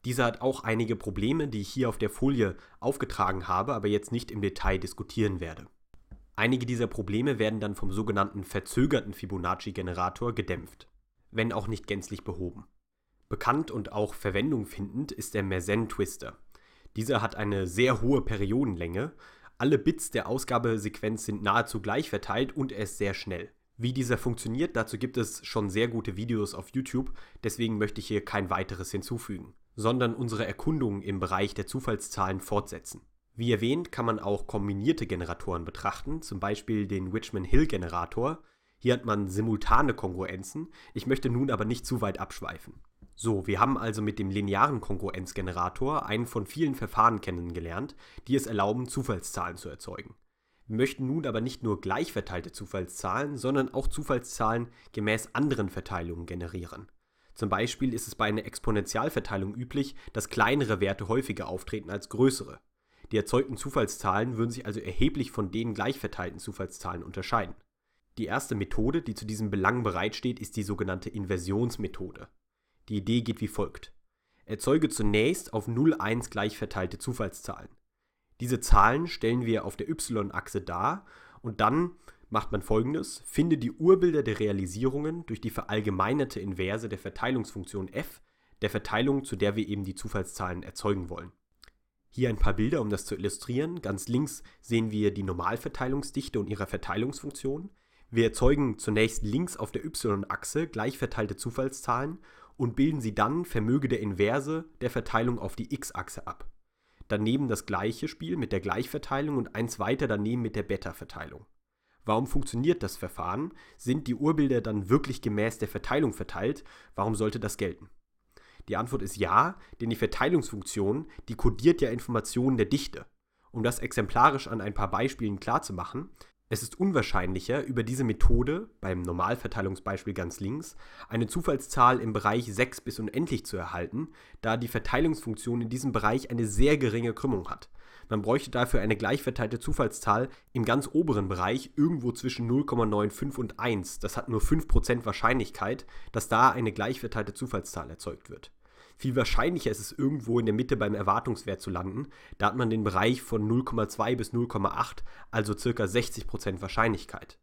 Dieser hat auch einige Probleme, die ich hier auf der Folie aufgetragen habe, aber jetzt nicht im Detail diskutieren werde. Einige dieser Probleme werden dann vom sogenannten verzögerten Fibonacci-Generator gedämpft, wenn auch nicht gänzlich behoben. Bekannt und auch Verwendung findend ist der Mersenne-Twister. Dieser hat eine sehr hohe Periodenlänge, alle Bits der Ausgabesequenz sind nahezu gleich verteilt und er ist sehr schnell. Wie dieser funktioniert, dazu gibt es schon sehr gute Videos auf YouTube, deswegen möchte ich hier kein weiteres hinzufügen, sondern unsere Erkundungen im Bereich der Zufallszahlen fortsetzen. Wie erwähnt, kann man auch kombinierte Generatoren betrachten, zum Beispiel den Richmond-Hill-Generator. Hier hat man simultane Kongruenzen. Ich möchte nun aber nicht zu weit abschweifen. So, wir haben also mit dem linearen Kongruenzgenerator einen von vielen Verfahren kennengelernt, die es erlauben, Zufallszahlen zu erzeugen. Wir möchten nun aber nicht nur gleich verteilte Zufallszahlen, sondern auch Zufallszahlen gemäß anderen Verteilungen generieren. Zum Beispiel ist es bei einer Exponentialverteilung üblich, dass kleinere Werte häufiger auftreten als größere. Die erzeugten Zufallszahlen würden sich also erheblich von den gleichverteilten Zufallszahlen unterscheiden. Die erste Methode, die zu diesem Belang bereitsteht, ist die sogenannte Inversionsmethode. Die Idee geht wie folgt. Erzeuge zunächst auf 0,1 gleich verteilte Zufallszahlen. Diese Zahlen stellen wir auf der y-Achse dar und dann macht man folgendes: Finde die Urbilder der Realisierungen durch die verallgemeinerte Inverse der Verteilungsfunktion f, der Verteilung, zu der wir eben die Zufallszahlen erzeugen wollen. Hier ein paar Bilder, um das zu illustrieren. Ganz links sehen wir die Normalverteilungsdichte und ihre Verteilungsfunktion. Wir erzeugen zunächst links auf der y-Achse gleichverteilte Zufallszahlen und bilden sie dann vermöge der Inverse der Verteilung auf die x-Achse ab. Daneben das gleiche Spiel mit der Gleichverteilung und eins weiter daneben mit der Beta-Verteilung. Warum funktioniert das Verfahren? Sind die Urbilder dann wirklich gemäß der Verteilung verteilt? Warum sollte das gelten? Die Antwort ist ja, denn die Verteilungsfunktion, die kodiert ja Informationen der Dichte. Um das exemplarisch an ein paar Beispielen klarzumachen, es ist unwahrscheinlicher, über diese Methode, beim Normalverteilungsbeispiel ganz links, eine Zufallszahl im Bereich 6 bis unendlich zu erhalten, da die Verteilungsfunktion in diesem Bereich eine sehr geringe Krümmung hat. Man bräuchte dafür eine gleichverteilte Zufallszahl im ganz oberen Bereich irgendwo zwischen 0,95 und 1. Das hat nur 5% Wahrscheinlichkeit, dass da eine gleichverteilte Zufallszahl erzeugt wird viel wahrscheinlicher ist es irgendwo in der Mitte beim Erwartungswert zu landen. Da hat man den Bereich von 0,2 bis 0,8, also ca. 60% Wahrscheinlichkeit.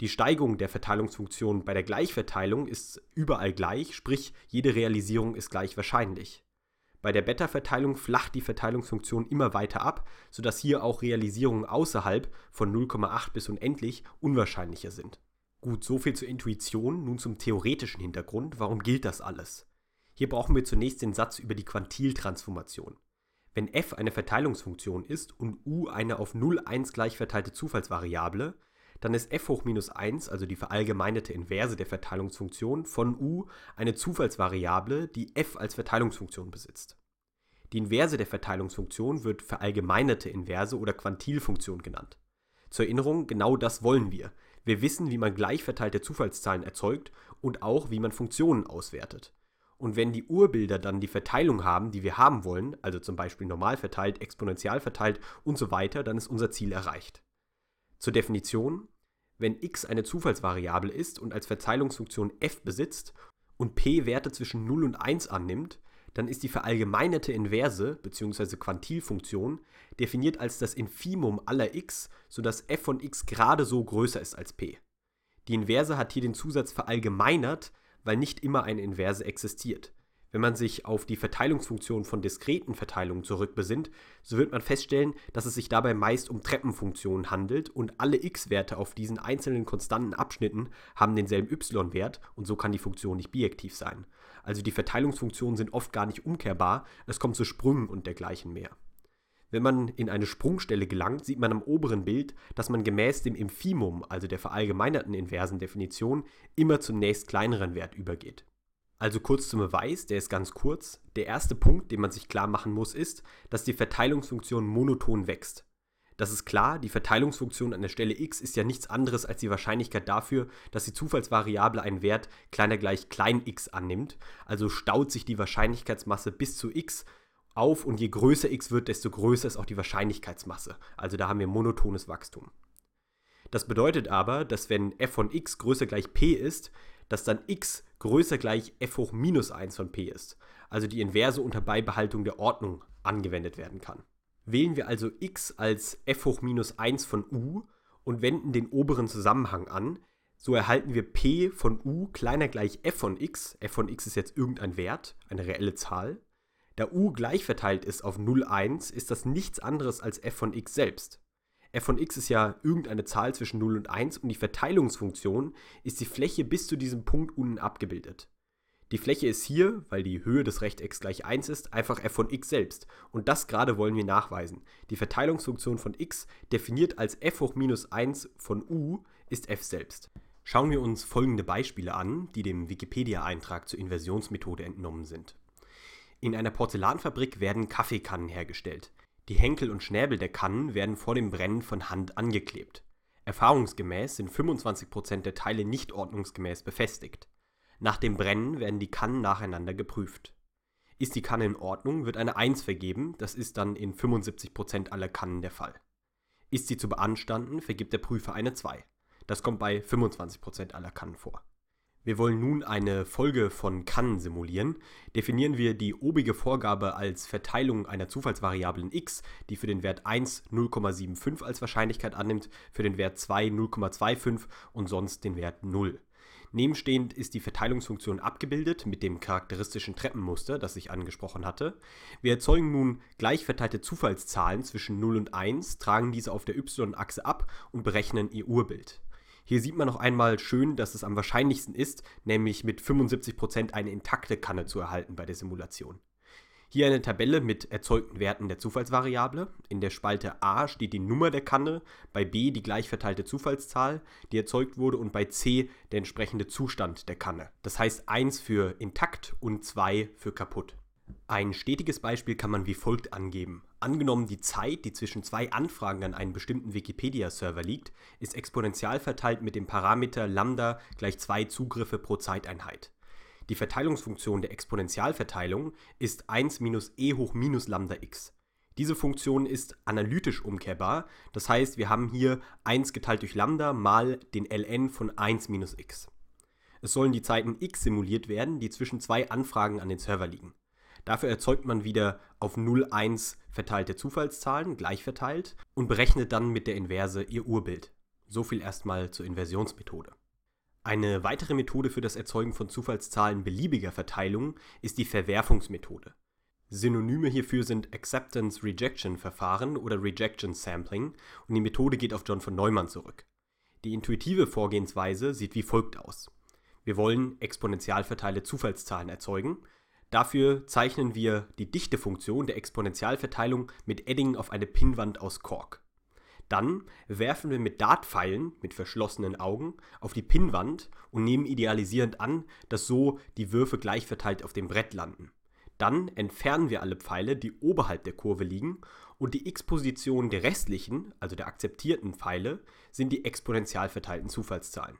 Die Steigung der Verteilungsfunktion bei der Gleichverteilung ist überall gleich, sprich jede Realisierung ist gleich wahrscheinlich. Bei der Beta-Verteilung flacht die Verteilungsfunktion immer weiter ab, sodass hier auch Realisierungen außerhalb von 0,8 bis unendlich unwahrscheinlicher sind. Gut, soviel zur Intuition, nun zum theoretischen Hintergrund, warum gilt das alles? Hier brauchen wir zunächst den Satz über die Quantiltransformation. Wenn f eine Verteilungsfunktion ist und u eine auf 0, 1 gleich verteilte Zufallsvariable, dann ist f hoch minus 1, also die verallgemeinerte Inverse der Verteilungsfunktion von u, eine Zufallsvariable, die f als Verteilungsfunktion besitzt. Die Inverse der Verteilungsfunktion wird verallgemeinerte Inverse oder Quantilfunktion genannt. Zur Erinnerung, genau das wollen wir. Wir wissen, wie man gleich verteilte Zufallszahlen erzeugt und auch, wie man Funktionen auswertet. Und wenn die Urbilder dann die Verteilung haben, die wir haben wollen, also zum Beispiel normal verteilt, exponentiell verteilt und so weiter, dann ist unser Ziel erreicht. Zur Definition, wenn x eine Zufallsvariable ist und als Verteilungsfunktion f besitzt und p Werte zwischen 0 und 1 annimmt, dann ist die verallgemeinerte Inverse bzw. Quantilfunktion definiert als das Infimum aller x, sodass f von x gerade so größer ist als p. Die Inverse hat hier den Zusatz verallgemeinert, weil nicht immer eine Inverse existiert. Wenn man sich auf die Verteilungsfunktion von diskreten Verteilungen zurückbesinnt, so wird man feststellen, dass es sich dabei meist um Treppenfunktionen handelt und alle x-Werte auf diesen einzelnen konstanten Abschnitten haben denselben y-Wert und so kann die Funktion nicht bijektiv sein. Also die Verteilungsfunktionen sind oft gar nicht umkehrbar, es kommt zu Sprüngen und dergleichen mehr. Wenn man in eine Sprungstelle gelangt, sieht man am oberen Bild, dass man gemäß dem Infimum, also der verallgemeinerten inversen Definition, immer zum nächst kleineren Wert übergeht. Also kurz zum Beweis, der ist ganz kurz. Der erste Punkt, den man sich klar machen muss, ist, dass die Verteilungsfunktion monoton wächst. Das ist klar, die Verteilungsfunktion an der Stelle x ist ja nichts anderes als die Wahrscheinlichkeit dafür, dass die Zufallsvariable einen Wert kleiner gleich klein x annimmt. Also staut sich die Wahrscheinlichkeitsmasse bis zu x, auf und je größer x wird, desto größer ist auch die Wahrscheinlichkeitsmasse. Also da haben wir monotones Wachstum. Das bedeutet aber, dass wenn f von x größer gleich p ist, dass dann x größer gleich f hoch minus 1 von p ist, also die Inverse unter Beibehaltung der Ordnung angewendet werden kann. Wählen wir also x als f hoch minus 1 von u und wenden den oberen Zusammenhang an, so erhalten wir p von u kleiner gleich f von x, f von x ist jetzt irgendein Wert, eine reelle Zahl, da u gleich verteilt ist auf 0, 1, ist das nichts anderes als f von x selbst. f von x ist ja irgendeine Zahl zwischen 0 und 1 und die Verteilungsfunktion ist die Fläche bis zu diesem Punkt unten abgebildet. Die Fläche ist hier, weil die Höhe des Rechtecks gleich 1 ist, einfach f von x selbst. Und das gerade wollen wir nachweisen. Die Verteilungsfunktion von x, definiert als f hoch minus 1 von u, ist f selbst. Schauen wir uns folgende Beispiele an, die dem Wikipedia-Eintrag zur Inversionsmethode entnommen sind. In einer Porzellanfabrik werden Kaffeekannen hergestellt. Die Henkel und Schnäbel der Kannen werden vor dem Brennen von Hand angeklebt. Erfahrungsgemäß sind 25 der Teile nicht ordnungsgemäß befestigt. Nach dem Brennen werden die Kannen nacheinander geprüft. Ist die Kanne in Ordnung, wird eine 1 vergeben, das ist dann in 75% aller Kannen der Fall. Ist sie zu beanstanden, vergibt der Prüfer eine 2. Das kommt bei 25% aller Kannen vor. Wir wollen nun eine Folge von kann simulieren. Definieren wir die obige Vorgabe als Verteilung einer Zufallsvariablen x, die für den Wert 1 0,75 als Wahrscheinlichkeit annimmt, für den Wert 2 0,25 und sonst den Wert 0. Nebenstehend ist die Verteilungsfunktion abgebildet mit dem charakteristischen Treppenmuster, das ich angesprochen hatte. Wir erzeugen nun gleichverteilte Zufallszahlen zwischen 0 und 1, tragen diese auf der y-Achse ab und berechnen ihr Urbild. Hier sieht man noch einmal schön, dass es am wahrscheinlichsten ist, nämlich mit 75% eine intakte Kanne zu erhalten bei der Simulation. Hier eine Tabelle mit erzeugten Werten der Zufallsvariable. In der Spalte A steht die Nummer der Kanne, bei B die gleichverteilte Zufallszahl, die erzeugt wurde, und bei C der entsprechende Zustand der Kanne. Das heißt 1 für intakt und 2 für kaputt. Ein stetiges Beispiel kann man wie folgt angeben. Angenommen, die Zeit, die zwischen zwei Anfragen an einen bestimmten Wikipedia-Server liegt, ist exponentiell verteilt mit dem Parameter lambda gleich zwei Zugriffe pro Zeiteinheit. Die Verteilungsfunktion der Exponentialverteilung ist 1 minus e hoch minus lambda x. Diese Funktion ist analytisch umkehrbar, das heißt, wir haben hier 1 geteilt durch lambda mal den ln von 1 minus x. Es sollen die Zeiten x simuliert werden, die zwischen zwei Anfragen an den Server liegen. Dafür erzeugt man wieder auf 0,1 verteilte Zufallszahlen, gleich verteilt, und berechnet dann mit der Inverse ihr Urbild. So viel erstmal zur Inversionsmethode. Eine weitere Methode für das Erzeugen von Zufallszahlen beliebiger Verteilungen ist die Verwerfungsmethode. Synonyme hierfür sind Acceptance-Rejection-Verfahren oder Rejection-Sampling und die Methode geht auf John von Neumann zurück. Die intuitive Vorgehensweise sieht wie folgt aus. Wir wollen exponential verteilte Zufallszahlen erzeugen Dafür zeichnen wir die Dichtefunktion der Exponentialverteilung mit Edding auf eine Pinnwand aus Kork. Dann werfen wir mit Dartpfeilen mit verschlossenen Augen auf die Pinnwand und nehmen idealisierend an, dass so die Würfe gleich verteilt auf dem Brett landen. Dann entfernen wir alle Pfeile, die oberhalb der Kurve liegen, und die x-Positionen der restlichen, also der akzeptierten Pfeile, sind die exponentiell verteilten Zufallszahlen.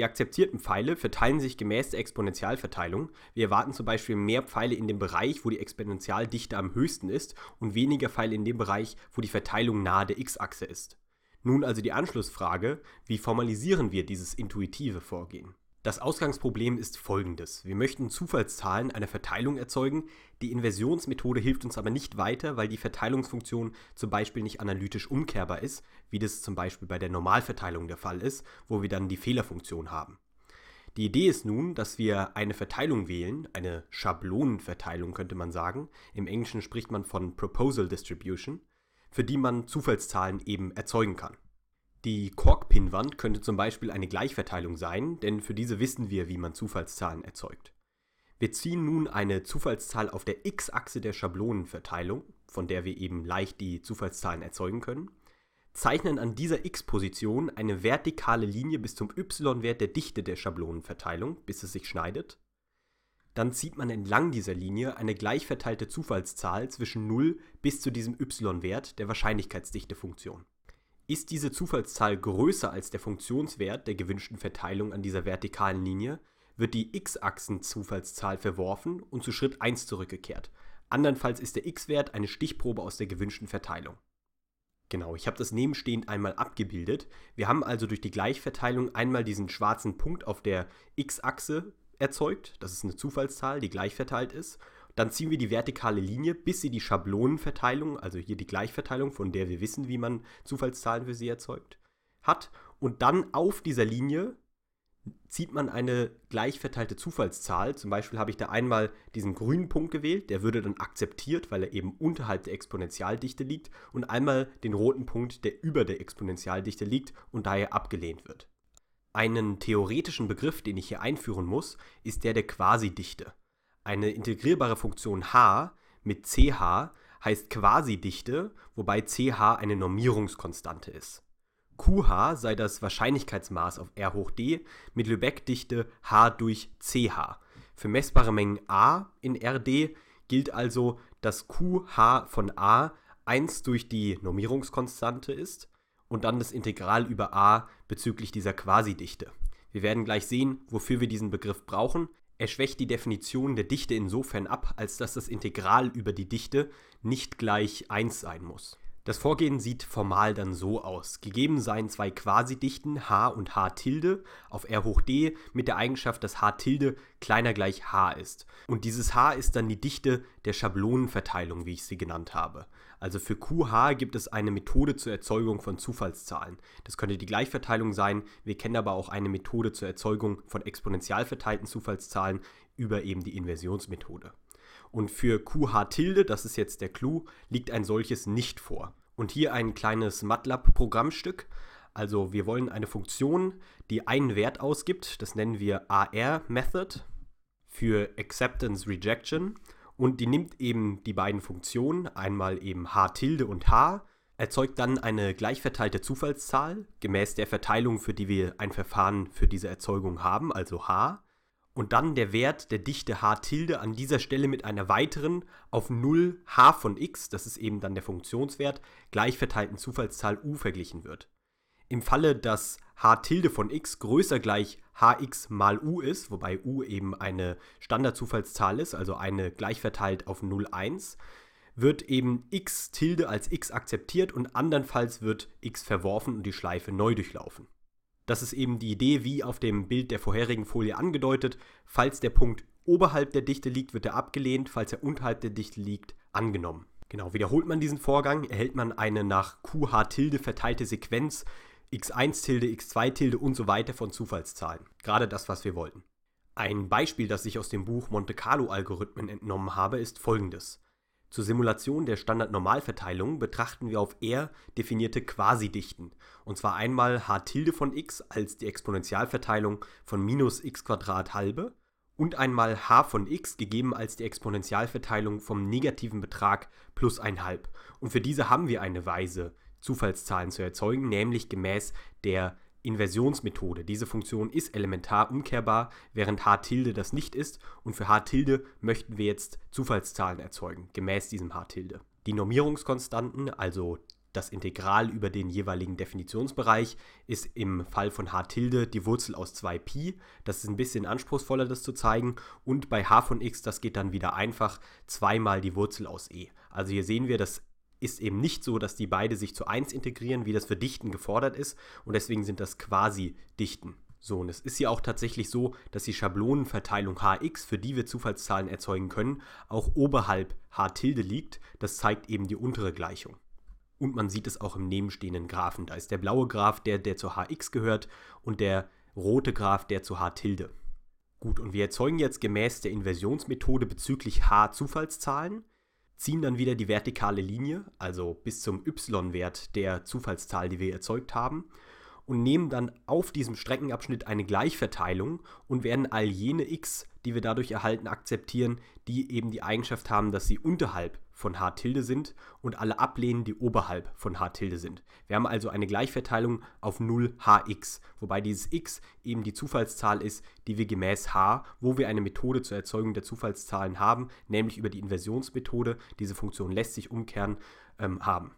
Die akzeptierten Pfeile verteilen sich gemäß der Exponentialverteilung. Wir erwarten zum Beispiel mehr Pfeile in dem Bereich, wo die Exponentialdichte am höchsten ist und weniger Pfeile in dem Bereich, wo die Verteilung nahe der x-Achse ist. Nun also die Anschlussfrage, wie formalisieren wir dieses intuitive Vorgehen? Das Ausgangsproblem ist folgendes. Wir möchten Zufallszahlen einer Verteilung erzeugen. Die Inversionsmethode hilft uns aber nicht weiter, weil die Verteilungsfunktion zum Beispiel nicht analytisch umkehrbar ist, wie das zum Beispiel bei der Normalverteilung der Fall ist, wo wir dann die Fehlerfunktion haben. Die Idee ist nun, dass wir eine Verteilung wählen, eine Schablonenverteilung könnte man sagen. Im Englischen spricht man von Proposal Distribution, für die man Zufallszahlen eben erzeugen kann. Die Korkpinwand könnte zum Beispiel eine Gleichverteilung sein, denn für diese wissen wir, wie man Zufallszahlen erzeugt. Wir ziehen nun eine Zufallszahl auf der x-Achse der Schablonenverteilung, von der wir eben leicht die Zufallszahlen erzeugen können, zeichnen an dieser x-Position eine vertikale Linie bis zum y-Wert der Dichte der Schablonenverteilung, bis es sich schneidet. Dann zieht man entlang dieser Linie eine gleichverteilte Zufallszahl zwischen 0 bis zu diesem y-Wert der Wahrscheinlichkeitsdichtefunktion. Ist diese Zufallszahl größer als der Funktionswert der gewünschten Verteilung an dieser vertikalen Linie, wird die x-Achsen-Zufallszahl verworfen und zu Schritt 1 zurückgekehrt. Andernfalls ist der x-Wert eine Stichprobe aus der gewünschten Verteilung. Genau, ich habe das nebenstehend einmal abgebildet. Wir haben also durch die Gleichverteilung einmal diesen schwarzen Punkt auf der x-Achse erzeugt. Das ist eine Zufallszahl, die gleich verteilt ist. Dann ziehen wir die vertikale Linie, bis sie die Schablonenverteilung, also hier die Gleichverteilung, von der wir wissen, wie man Zufallszahlen für sie erzeugt, hat. Und dann auf dieser Linie zieht man eine gleichverteilte Zufallszahl. Zum Beispiel habe ich da einmal diesen grünen Punkt gewählt, der würde dann akzeptiert, weil er eben unterhalb der Exponentialdichte liegt, und einmal den roten Punkt, der über der Exponentialdichte liegt und daher abgelehnt wird. Einen theoretischen Begriff, den ich hier einführen muss, ist der der Quasidichte. Eine integrierbare Funktion h mit ch heißt Quasidichte, wobei ch eine Normierungskonstante ist. QH sei das Wahrscheinlichkeitsmaß auf R hoch D mit Lübeck-Dichte H durch CH. Für messbare Mengen A in RD gilt also, dass QH von A 1 durch die Normierungskonstante ist und dann das Integral über A bezüglich dieser Quasidichte. Wir werden gleich sehen, wofür wir diesen Begriff brauchen, er schwächt die Definition der Dichte insofern ab, als dass das Integral über die Dichte nicht gleich 1 sein muss. Das Vorgehen sieht formal dann so aus. Gegeben seien zwei Quasidichten h und h tilde auf r hoch d mit der Eigenschaft, dass h tilde kleiner gleich h ist. Und dieses h ist dann die Dichte der Schablonenverteilung, wie ich sie genannt habe. Also für QH gibt es eine Methode zur Erzeugung von Zufallszahlen. Das könnte die Gleichverteilung sein. Wir kennen aber auch eine Methode zur Erzeugung von exponentiell verteilten Zufallszahlen über eben die Inversionsmethode. Und für QH Tilde, das ist jetzt der Clou, liegt ein solches nicht vor. Und hier ein kleines MATLAB-Programmstück. Also wir wollen eine Funktion, die einen Wert ausgibt. Das nennen wir AR-Method für Acceptance Rejection und die nimmt eben die beiden Funktionen, einmal eben h tilde und h, erzeugt dann eine gleichverteilte Zufallszahl gemäß der Verteilung, für die wir ein Verfahren für diese Erzeugung haben, also h, und dann der Wert der Dichte h tilde an dieser Stelle mit einer weiteren auf 0 h von x, das ist eben dann der Funktionswert, gleichverteilten Zufallszahl u verglichen wird im Falle, dass h tilde von x größer gleich hx mal u ist, wobei u eben eine Standardzufallszahl ist, also eine gleich verteilt auf 0, 1, wird eben x tilde als x akzeptiert und andernfalls wird x verworfen und die Schleife neu durchlaufen. Das ist eben die Idee, wie auf dem Bild der vorherigen Folie angedeutet. Falls der Punkt oberhalb der Dichte liegt, wird er abgelehnt, falls er unterhalb der Dichte liegt, angenommen. Genau, wiederholt man diesen Vorgang, erhält man eine nach QH-Tilde verteilte Sequenz, x1-Tilde, x2-Tilde und so weiter von Zufallszahlen. Gerade das, was wir wollten. Ein Beispiel, das ich aus dem Buch Monte Carlo-Algorithmen entnommen habe, ist folgendes. Zur Simulation der Standardnormalverteilung betrachten wir auf R definierte Quasidichten, und zwar einmal h tilde von x als die Exponentialverteilung von minus x Quadrat halbe und einmal h von x gegeben als die Exponentialverteilung vom negativen Betrag plus halb. Und für diese haben wir eine Weise, Zufallszahlen zu erzeugen, nämlich gemäß der Inversionsmethode. Diese Funktion ist elementar umkehrbar, während h tilde das nicht ist und für h tilde möchten wir jetzt Zufallszahlen erzeugen, gemäß diesem h tilde. Die Normierungskonstanten, also das Integral über den jeweiligen Definitionsbereich ist im Fall von h tilde die Wurzel aus 2pi. Das ist ein bisschen anspruchsvoller, das zu zeigen. Und bei h von x, das geht dann wieder einfach zweimal die Wurzel aus e. Also hier sehen wir, dass ist eben nicht so, dass die beide sich zu eins integrieren, wie das für Dichten gefordert ist. Und deswegen sind das quasi Dichten. So, und es ist ja auch tatsächlich so, dass die Schablonenverteilung hx, für die wir Zufallszahlen erzeugen können, auch oberhalb h tilde liegt. Das zeigt eben die untere Gleichung. Und man sieht es auch im nebenstehenden Graphen. Da ist der blaue Graph der, der zu hx gehört und der rote Graph der zu h tilde. Gut, und wir erzeugen jetzt gemäß der Inversionsmethode bezüglich h Zufallszahlen ziehen dann wieder die vertikale Linie, also bis zum y-Wert der Zufallszahl, die wir erzeugt haben, und nehmen dann auf diesem Streckenabschnitt eine Gleichverteilung und werden all jene x, die wir dadurch erhalten, akzeptieren, die eben die Eigenschaft haben, dass sie unterhalb von H tilde sind und alle ablehnen, die oberhalb von H tilde sind. Wir haben also eine Gleichverteilung auf 0 Hx, wobei dieses x eben die Zufallszahl ist, die wir gemäß H, wo wir eine Methode zur Erzeugung der Zufallszahlen haben, nämlich über die Inversionsmethode, diese Funktion lässt sich umkehren, ähm, haben.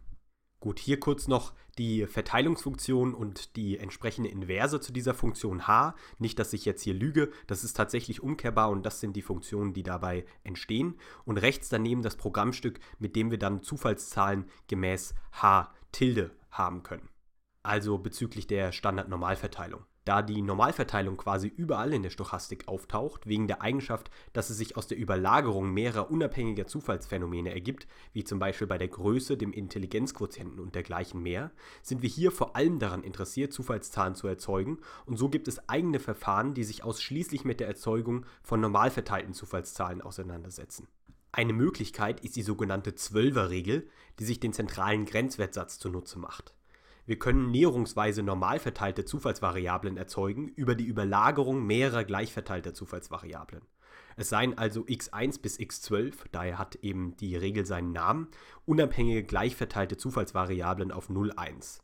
Gut, hier kurz noch die Verteilungsfunktion und die entsprechende Inverse zu dieser Funktion h. Nicht, dass ich jetzt hier lüge, das ist tatsächlich umkehrbar und das sind die Funktionen, die dabei entstehen. Und rechts daneben das Programmstück, mit dem wir dann Zufallszahlen gemäß h Tilde haben können. Also bezüglich der Standardnormalverteilung da die Normalverteilung quasi überall in der Stochastik auftaucht, wegen der Eigenschaft, dass es sich aus der Überlagerung mehrerer unabhängiger Zufallsphänomene ergibt, wie zum Beispiel bei der Größe, dem Intelligenzquotienten und dergleichen mehr, sind wir hier vor allem daran interessiert, Zufallszahlen zu erzeugen und so gibt es eigene Verfahren, die sich ausschließlich mit der Erzeugung von normal verteilten Zufallszahlen auseinandersetzen. Eine Möglichkeit ist die sogenannte Zwölferregel, die sich den zentralen Grenzwertsatz zunutze macht. Wir können näherungsweise normal verteilte Zufallsvariablen erzeugen über die Überlagerung mehrerer gleichverteilter Zufallsvariablen. Es seien also x1 bis x12, daher hat eben die Regel seinen Namen, unabhängige gleichverteilte Zufallsvariablen auf 0, 1.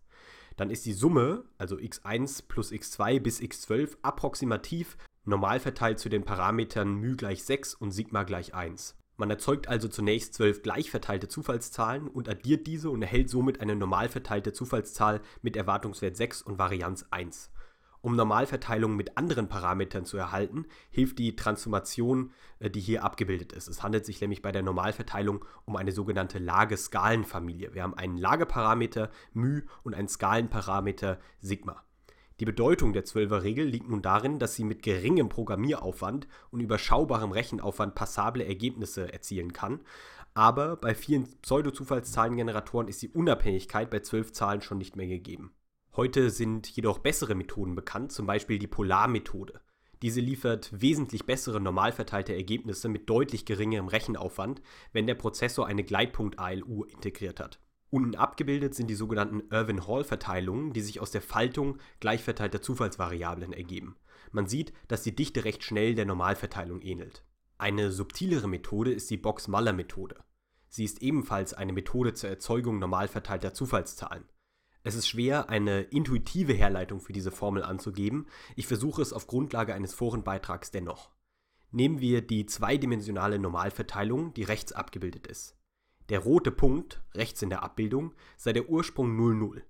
Dann ist die Summe, also x1 plus x2 bis x12, approximativ normal verteilt zu den Parametern μ gleich 6 und σ gleich 1. Man erzeugt also zunächst zwölf gleichverteilte Zufallszahlen und addiert diese und erhält somit eine normal verteilte Zufallszahl mit Erwartungswert 6 und Varianz 1. Um Normalverteilungen mit anderen Parametern zu erhalten, hilft die Transformation, äh, die hier abgebildet ist. Es handelt sich nämlich bei der Normalverteilung um eine sogenannte Lageskalenfamilie. Wir haben einen Lageparameter μ und einen Skalenparameter σ. Die Bedeutung der Zwölferregel liegt nun darin, dass sie mit geringem Programmieraufwand und überschaubarem Rechenaufwand passable Ergebnisse erzielen kann, aber bei vielen pseudo Pseudozufallszahlengeneratoren ist die Unabhängigkeit bei zwölf Zahlen schon nicht mehr gegeben. Heute sind jedoch bessere Methoden bekannt, zum Beispiel die Polarmethode. Diese liefert wesentlich bessere normalverteilte Ergebnisse mit deutlich geringerem Rechenaufwand, wenn der Prozessor eine Gleitpunkt-ALU integriert hat. Unten abgebildet sind die sogenannten Irvine-Hall-Verteilungen, die sich aus der Faltung gleichverteilter Zufallsvariablen ergeben. Man sieht, dass die Dichte recht schnell der Normalverteilung ähnelt. Eine subtilere Methode ist die box muller methode Sie ist ebenfalls eine Methode zur Erzeugung normalverteilter Zufallszahlen. Es ist schwer, eine intuitive Herleitung für diese Formel anzugeben, ich versuche es auf Grundlage eines Forenbeitrags dennoch. Nehmen wir die zweidimensionale Normalverteilung, die rechts abgebildet ist. Der rote Punkt rechts in der Abbildung sei der Ursprung 00.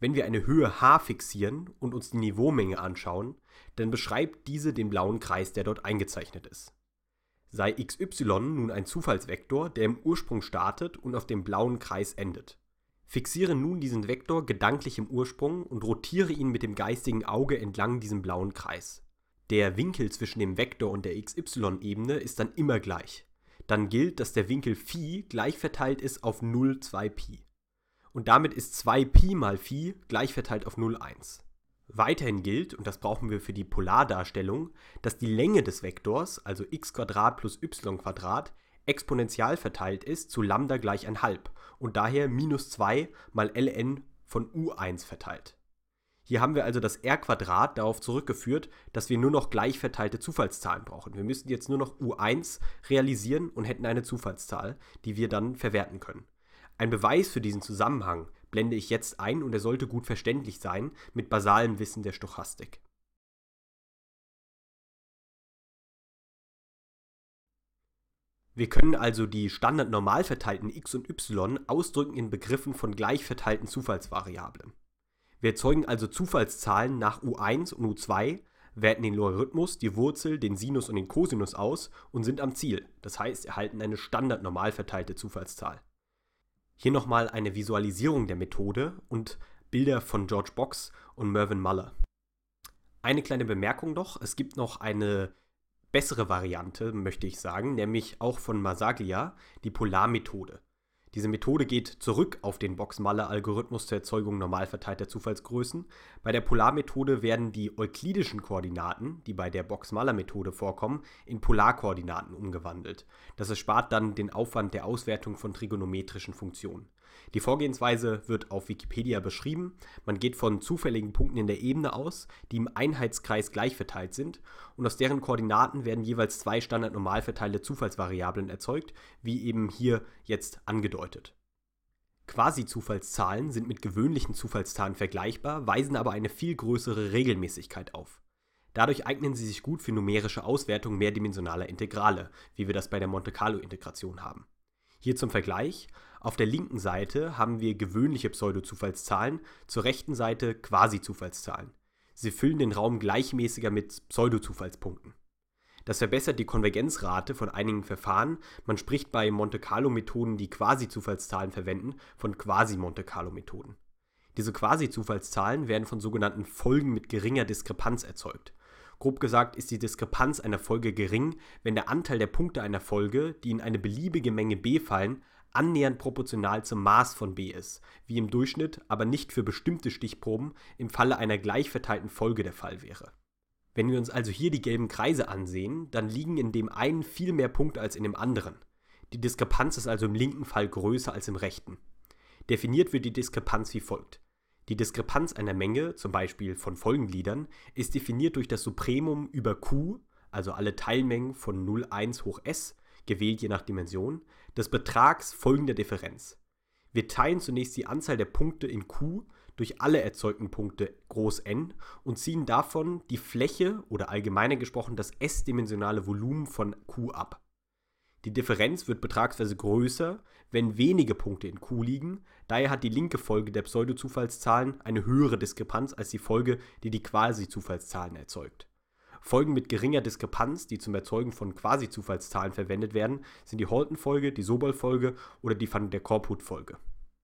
Wenn wir eine Höhe h fixieren und uns die Niveaumenge anschauen, dann beschreibt diese den blauen Kreis, der dort eingezeichnet ist. Sei xy nun ein Zufallsvektor, der im Ursprung startet und auf dem blauen Kreis endet. Fixiere nun diesen Vektor gedanklich im Ursprung und rotiere ihn mit dem geistigen Auge entlang diesem blauen Kreis. Der Winkel zwischen dem Vektor und der xy-Ebene ist dann immer gleich dann gilt, dass der Winkel Phi gleich verteilt ist auf 0, 2 Pi. Und damit ist 2 Pi mal Phi gleich verteilt auf 0, 1. Weiterhin gilt, und das brauchen wir für die Polardarstellung, dass die Länge des Vektors, also x plus y exponentiell verteilt ist zu lambda gleich 1,5 und daher minus 2 mal ln von u1 verteilt. Hier haben wir also das r quadrat darauf zurückgeführt, dass wir nur noch gleich verteilte Zufallszahlen brauchen. Wir müssten jetzt nur noch U1 realisieren und hätten eine Zufallszahl, die wir dann verwerten können. Ein Beweis für diesen Zusammenhang blende ich jetzt ein und er sollte gut verständlich sein mit basalem Wissen der Stochastik. Wir können also die standardnormal verteilten x und y ausdrücken in Begriffen von gleich verteilten Zufallsvariablen. Wir erzeugen also Zufallszahlen nach U1 und U2, werten den Logarithmus, die Wurzel, den Sinus und den Cosinus aus und sind am Ziel. Das heißt, erhalten eine standardnormal verteilte Zufallszahl. Hier nochmal eine Visualisierung der Methode und Bilder von George Box und Mervyn Muller. Eine kleine Bemerkung noch, es gibt noch eine bessere Variante, möchte ich sagen, nämlich auch von Masaglia, die Polarmethode. Diese Methode geht zurück auf den Box-Maller-Algorithmus zur Erzeugung normalverteilter Zufallsgrößen. Bei der Polarmethode werden die euklidischen Koordinaten, die bei der Box-Maller-Methode vorkommen, in Polarkoordinaten umgewandelt. Das erspart dann den Aufwand der Auswertung von trigonometrischen Funktionen. Die Vorgehensweise wird auf Wikipedia beschrieben. Man geht von zufälligen Punkten in der Ebene aus, die im Einheitskreis gleich verteilt sind und aus deren Koordinaten werden jeweils zwei standardnormalverteilte Zufallsvariablen erzeugt, wie eben hier jetzt angedeutet. Quasi-Zufallszahlen sind mit gewöhnlichen Zufallszahlen vergleichbar, weisen aber eine viel größere Regelmäßigkeit auf. Dadurch eignen sie sich gut für numerische Auswertung mehrdimensionaler Integrale, wie wir das bei der Monte-Carlo-Integration haben. Hier zum Vergleich, auf der linken Seite haben wir gewöhnliche Pseudo-Zufallszahlen, zur rechten Seite Quasi-Zufallszahlen. Sie füllen den Raum gleichmäßiger mit Pseudo-Zufallspunkten. Das verbessert die Konvergenzrate von einigen Verfahren. Man spricht bei Monte Carlo-Methoden, die Quasi-Zufallszahlen verwenden, von Quasi-Monte Carlo-Methoden. Diese Quasi-Zufallszahlen werden von sogenannten Folgen mit geringer Diskrepanz erzeugt. Grob gesagt ist die Diskrepanz einer Folge gering, wenn der Anteil der Punkte einer Folge, die in eine beliebige Menge b fallen, annähernd proportional zum Maß von B ist, wie im Durchschnitt, aber nicht für bestimmte Stichproben im Falle einer gleichverteilten Folge der Fall wäre. Wenn wir uns also hier die gelben Kreise ansehen, dann liegen in dem einen viel mehr Punkte als in dem anderen. Die Diskrepanz ist also im linken Fall größer als im rechten. Definiert wird die Diskrepanz wie folgt. Die Diskrepanz einer Menge, zum Beispiel von Folgengliedern, ist definiert durch das Supremum über Q, also alle Teilmengen von 0,1 hoch s, gewählt je nach Dimension, des Betrags folgender Differenz. Wir teilen zunächst die Anzahl der Punkte in Q durch alle erzeugten Punkte groß n und ziehen davon die Fläche oder allgemeiner gesprochen das s-dimensionale Volumen von Q ab. Die Differenz wird betragsweise größer, wenn wenige Punkte in Q liegen, daher hat die linke Folge der Pseudozufallszahlen eine höhere Diskrepanz als die Folge, die die Quasi-Zufallszahlen erzeugt. Folgen mit geringer Diskrepanz, die zum Erzeugen von Quasi-Zufallszahlen verwendet werden, sind die Holton-Folge, die Sobol-Folge oder die Van der korbhut folge